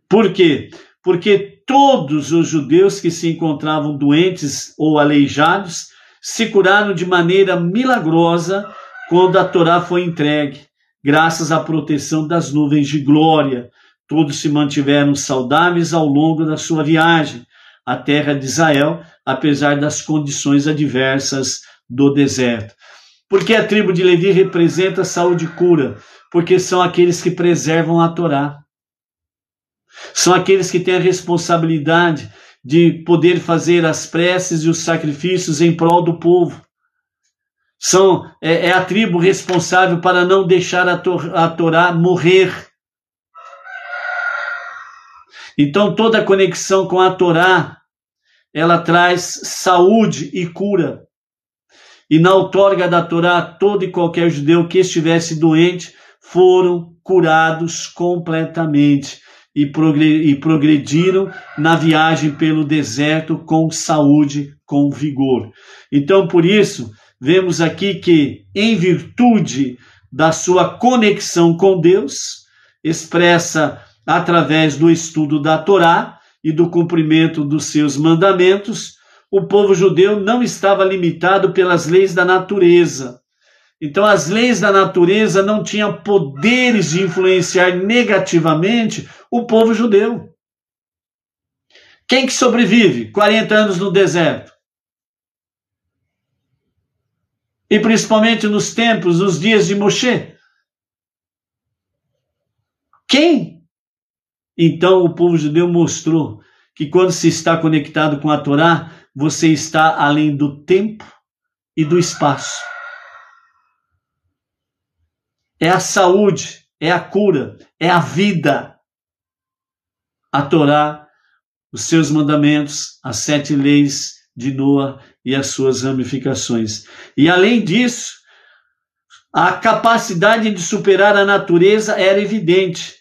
Por quê? Porque todos os judeus que se encontravam doentes ou aleijados se curaram de maneira milagrosa quando a Torá foi entregue, graças à proteção das nuvens de glória Todos se mantiveram saudáveis ao longo da sua viagem à terra de Israel, apesar das condições adversas do deserto. Porque a tribo de Levi representa saúde e cura, porque são aqueles que preservam a Torá. São aqueles que têm a responsabilidade de poder fazer as preces e os sacrifícios em prol do povo. São, é, é a tribo responsável para não deixar a, to a Torá morrer então, toda conexão com a Torá, ela traz saúde e cura. E na outorga da Torá, todo e qualquer judeu que estivesse doente foram curados completamente e, progrediram na viagem pelo deserto com saúde, com vigor. Então, por isso, vemos aqui que, em virtude da sua conexão com Deus, expressa através do estudo da Torá e do cumprimento dos seus mandamentos, o povo judeu não estava limitado pelas leis da natureza. Então, as leis da natureza não tinham poderes de influenciar negativamente o povo judeu. Quem que sobrevive 40 anos no deserto? E principalmente nos tempos, nos dias de Moshe? Quem então o povo judeu mostrou que quando se está conectado com a Torá, você está além do tempo e do espaço. É a saúde, é a cura, é a vida. A Torá, os seus mandamentos, as sete leis de Noah e as suas ramificações. E além disso, a capacidade de superar a natureza era evidente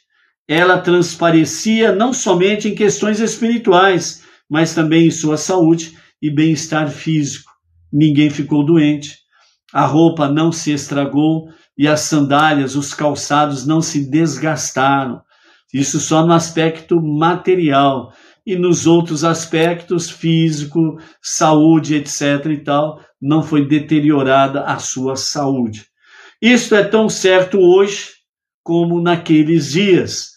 ela transparecia não somente em questões espirituais, mas também em sua saúde e bem-estar físico. Ninguém ficou doente, a roupa não se estragou e as sandálias, os calçados não se desgastaram. Isso só no aspecto material. E nos outros aspectos, físico, saúde, etc. e tal, não foi deteriorada a sua saúde. Isto é tão certo hoje como naqueles dias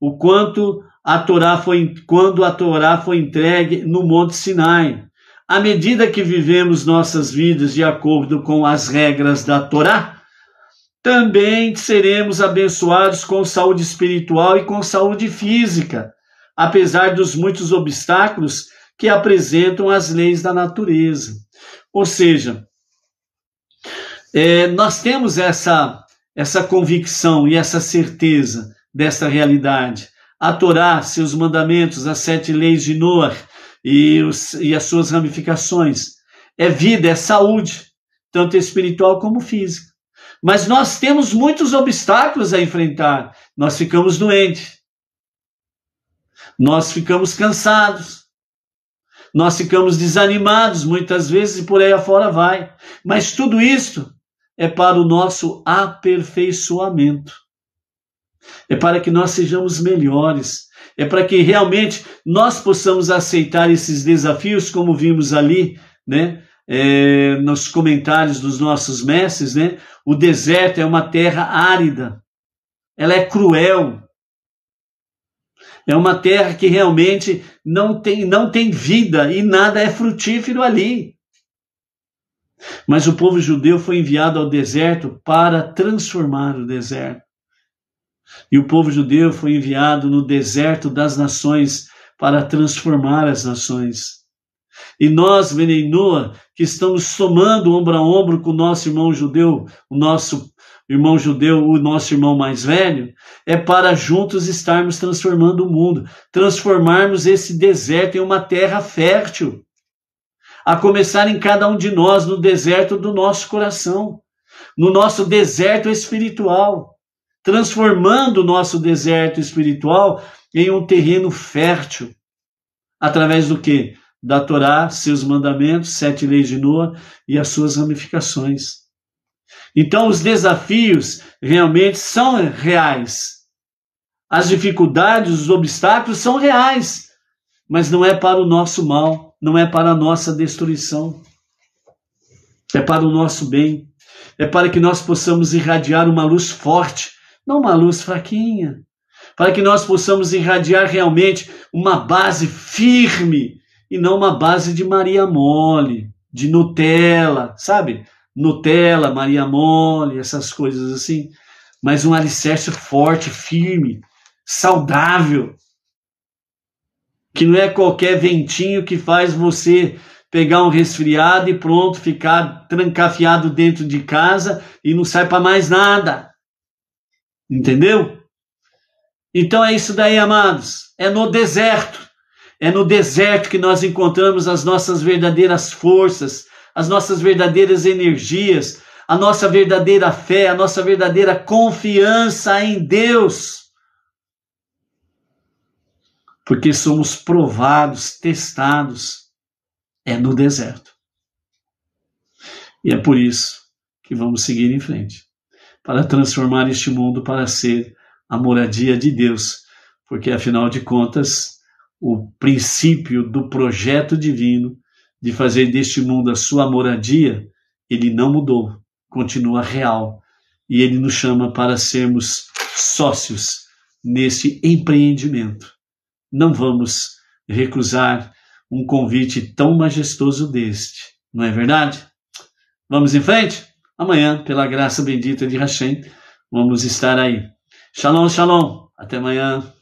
o quanto a Torá foi, quando a Torá foi entregue no Monte Sinai. À medida que vivemos nossas vidas de acordo com as regras da Torá, também seremos abençoados com saúde espiritual e com saúde física, apesar dos muitos obstáculos que apresentam as leis da natureza. Ou seja, é, nós temos essa, essa convicção e essa certeza desta realidade. A Torá, seus mandamentos, as sete leis de Noah e, os, e as suas ramificações. É vida, é saúde, tanto espiritual como física. Mas nós temos muitos obstáculos a enfrentar. Nós ficamos doentes, nós ficamos cansados, nós ficamos desanimados muitas vezes e por aí afora vai. Mas tudo isso é para o nosso aperfeiçoamento é para que nós sejamos melhores, é para que realmente nós possamos aceitar esses desafios, como vimos ali, né? É, nos comentários dos nossos mestres, né? O deserto é uma terra árida, ela é cruel, é uma terra que realmente não tem, não tem vida e nada é frutífero ali. Mas o povo judeu foi enviado ao deserto para transformar o deserto. E o povo judeu foi enviado no deserto das nações para transformar as nações. E nós, Venenoa, que estamos somando ombro a ombro com o nosso irmão judeu, o nosso irmão judeu, o nosso irmão mais velho, é para juntos estarmos transformando o mundo, transformarmos esse deserto em uma terra fértil. A começar em cada um de nós, no deserto do nosso coração, no nosso deserto espiritual transformando o nosso deserto espiritual em um terreno fértil. Através do que? Da Torá, seus mandamentos, sete leis de Noa e as suas ramificações. Então, os desafios realmente são reais. As dificuldades, os obstáculos são reais, mas não é para o nosso mal, não é para a nossa destruição. É para o nosso bem. É para que nós possamos irradiar uma luz forte numa luz fraquinha, para que nós possamos irradiar realmente uma base firme e não uma base de Maria Mole, de Nutella, sabe? Nutella, Maria Mole, essas coisas assim. Mas um alicerce forte, firme, saudável. Que não é qualquer ventinho que faz você pegar um resfriado e pronto, ficar trancafiado dentro de casa e não sai para mais nada. Entendeu? Então é isso daí, amados. É no deserto. É no deserto que nós encontramos as nossas verdadeiras forças, as nossas verdadeiras energias, a nossa verdadeira fé, a nossa verdadeira confiança em Deus. Porque somos provados, testados, é no deserto. E é por isso que vamos seguir em frente para transformar este mundo para ser a moradia de Deus, porque afinal de contas, o princípio do projeto divino de fazer deste mundo a sua moradia, ele não mudou, continua real. E ele nos chama para sermos sócios nesse empreendimento. Não vamos recusar um convite tão majestoso deste, não é verdade? Vamos em frente? Amanhã, pela graça bendita de Hashem, vamos estar aí. Shalom, shalom. Até amanhã.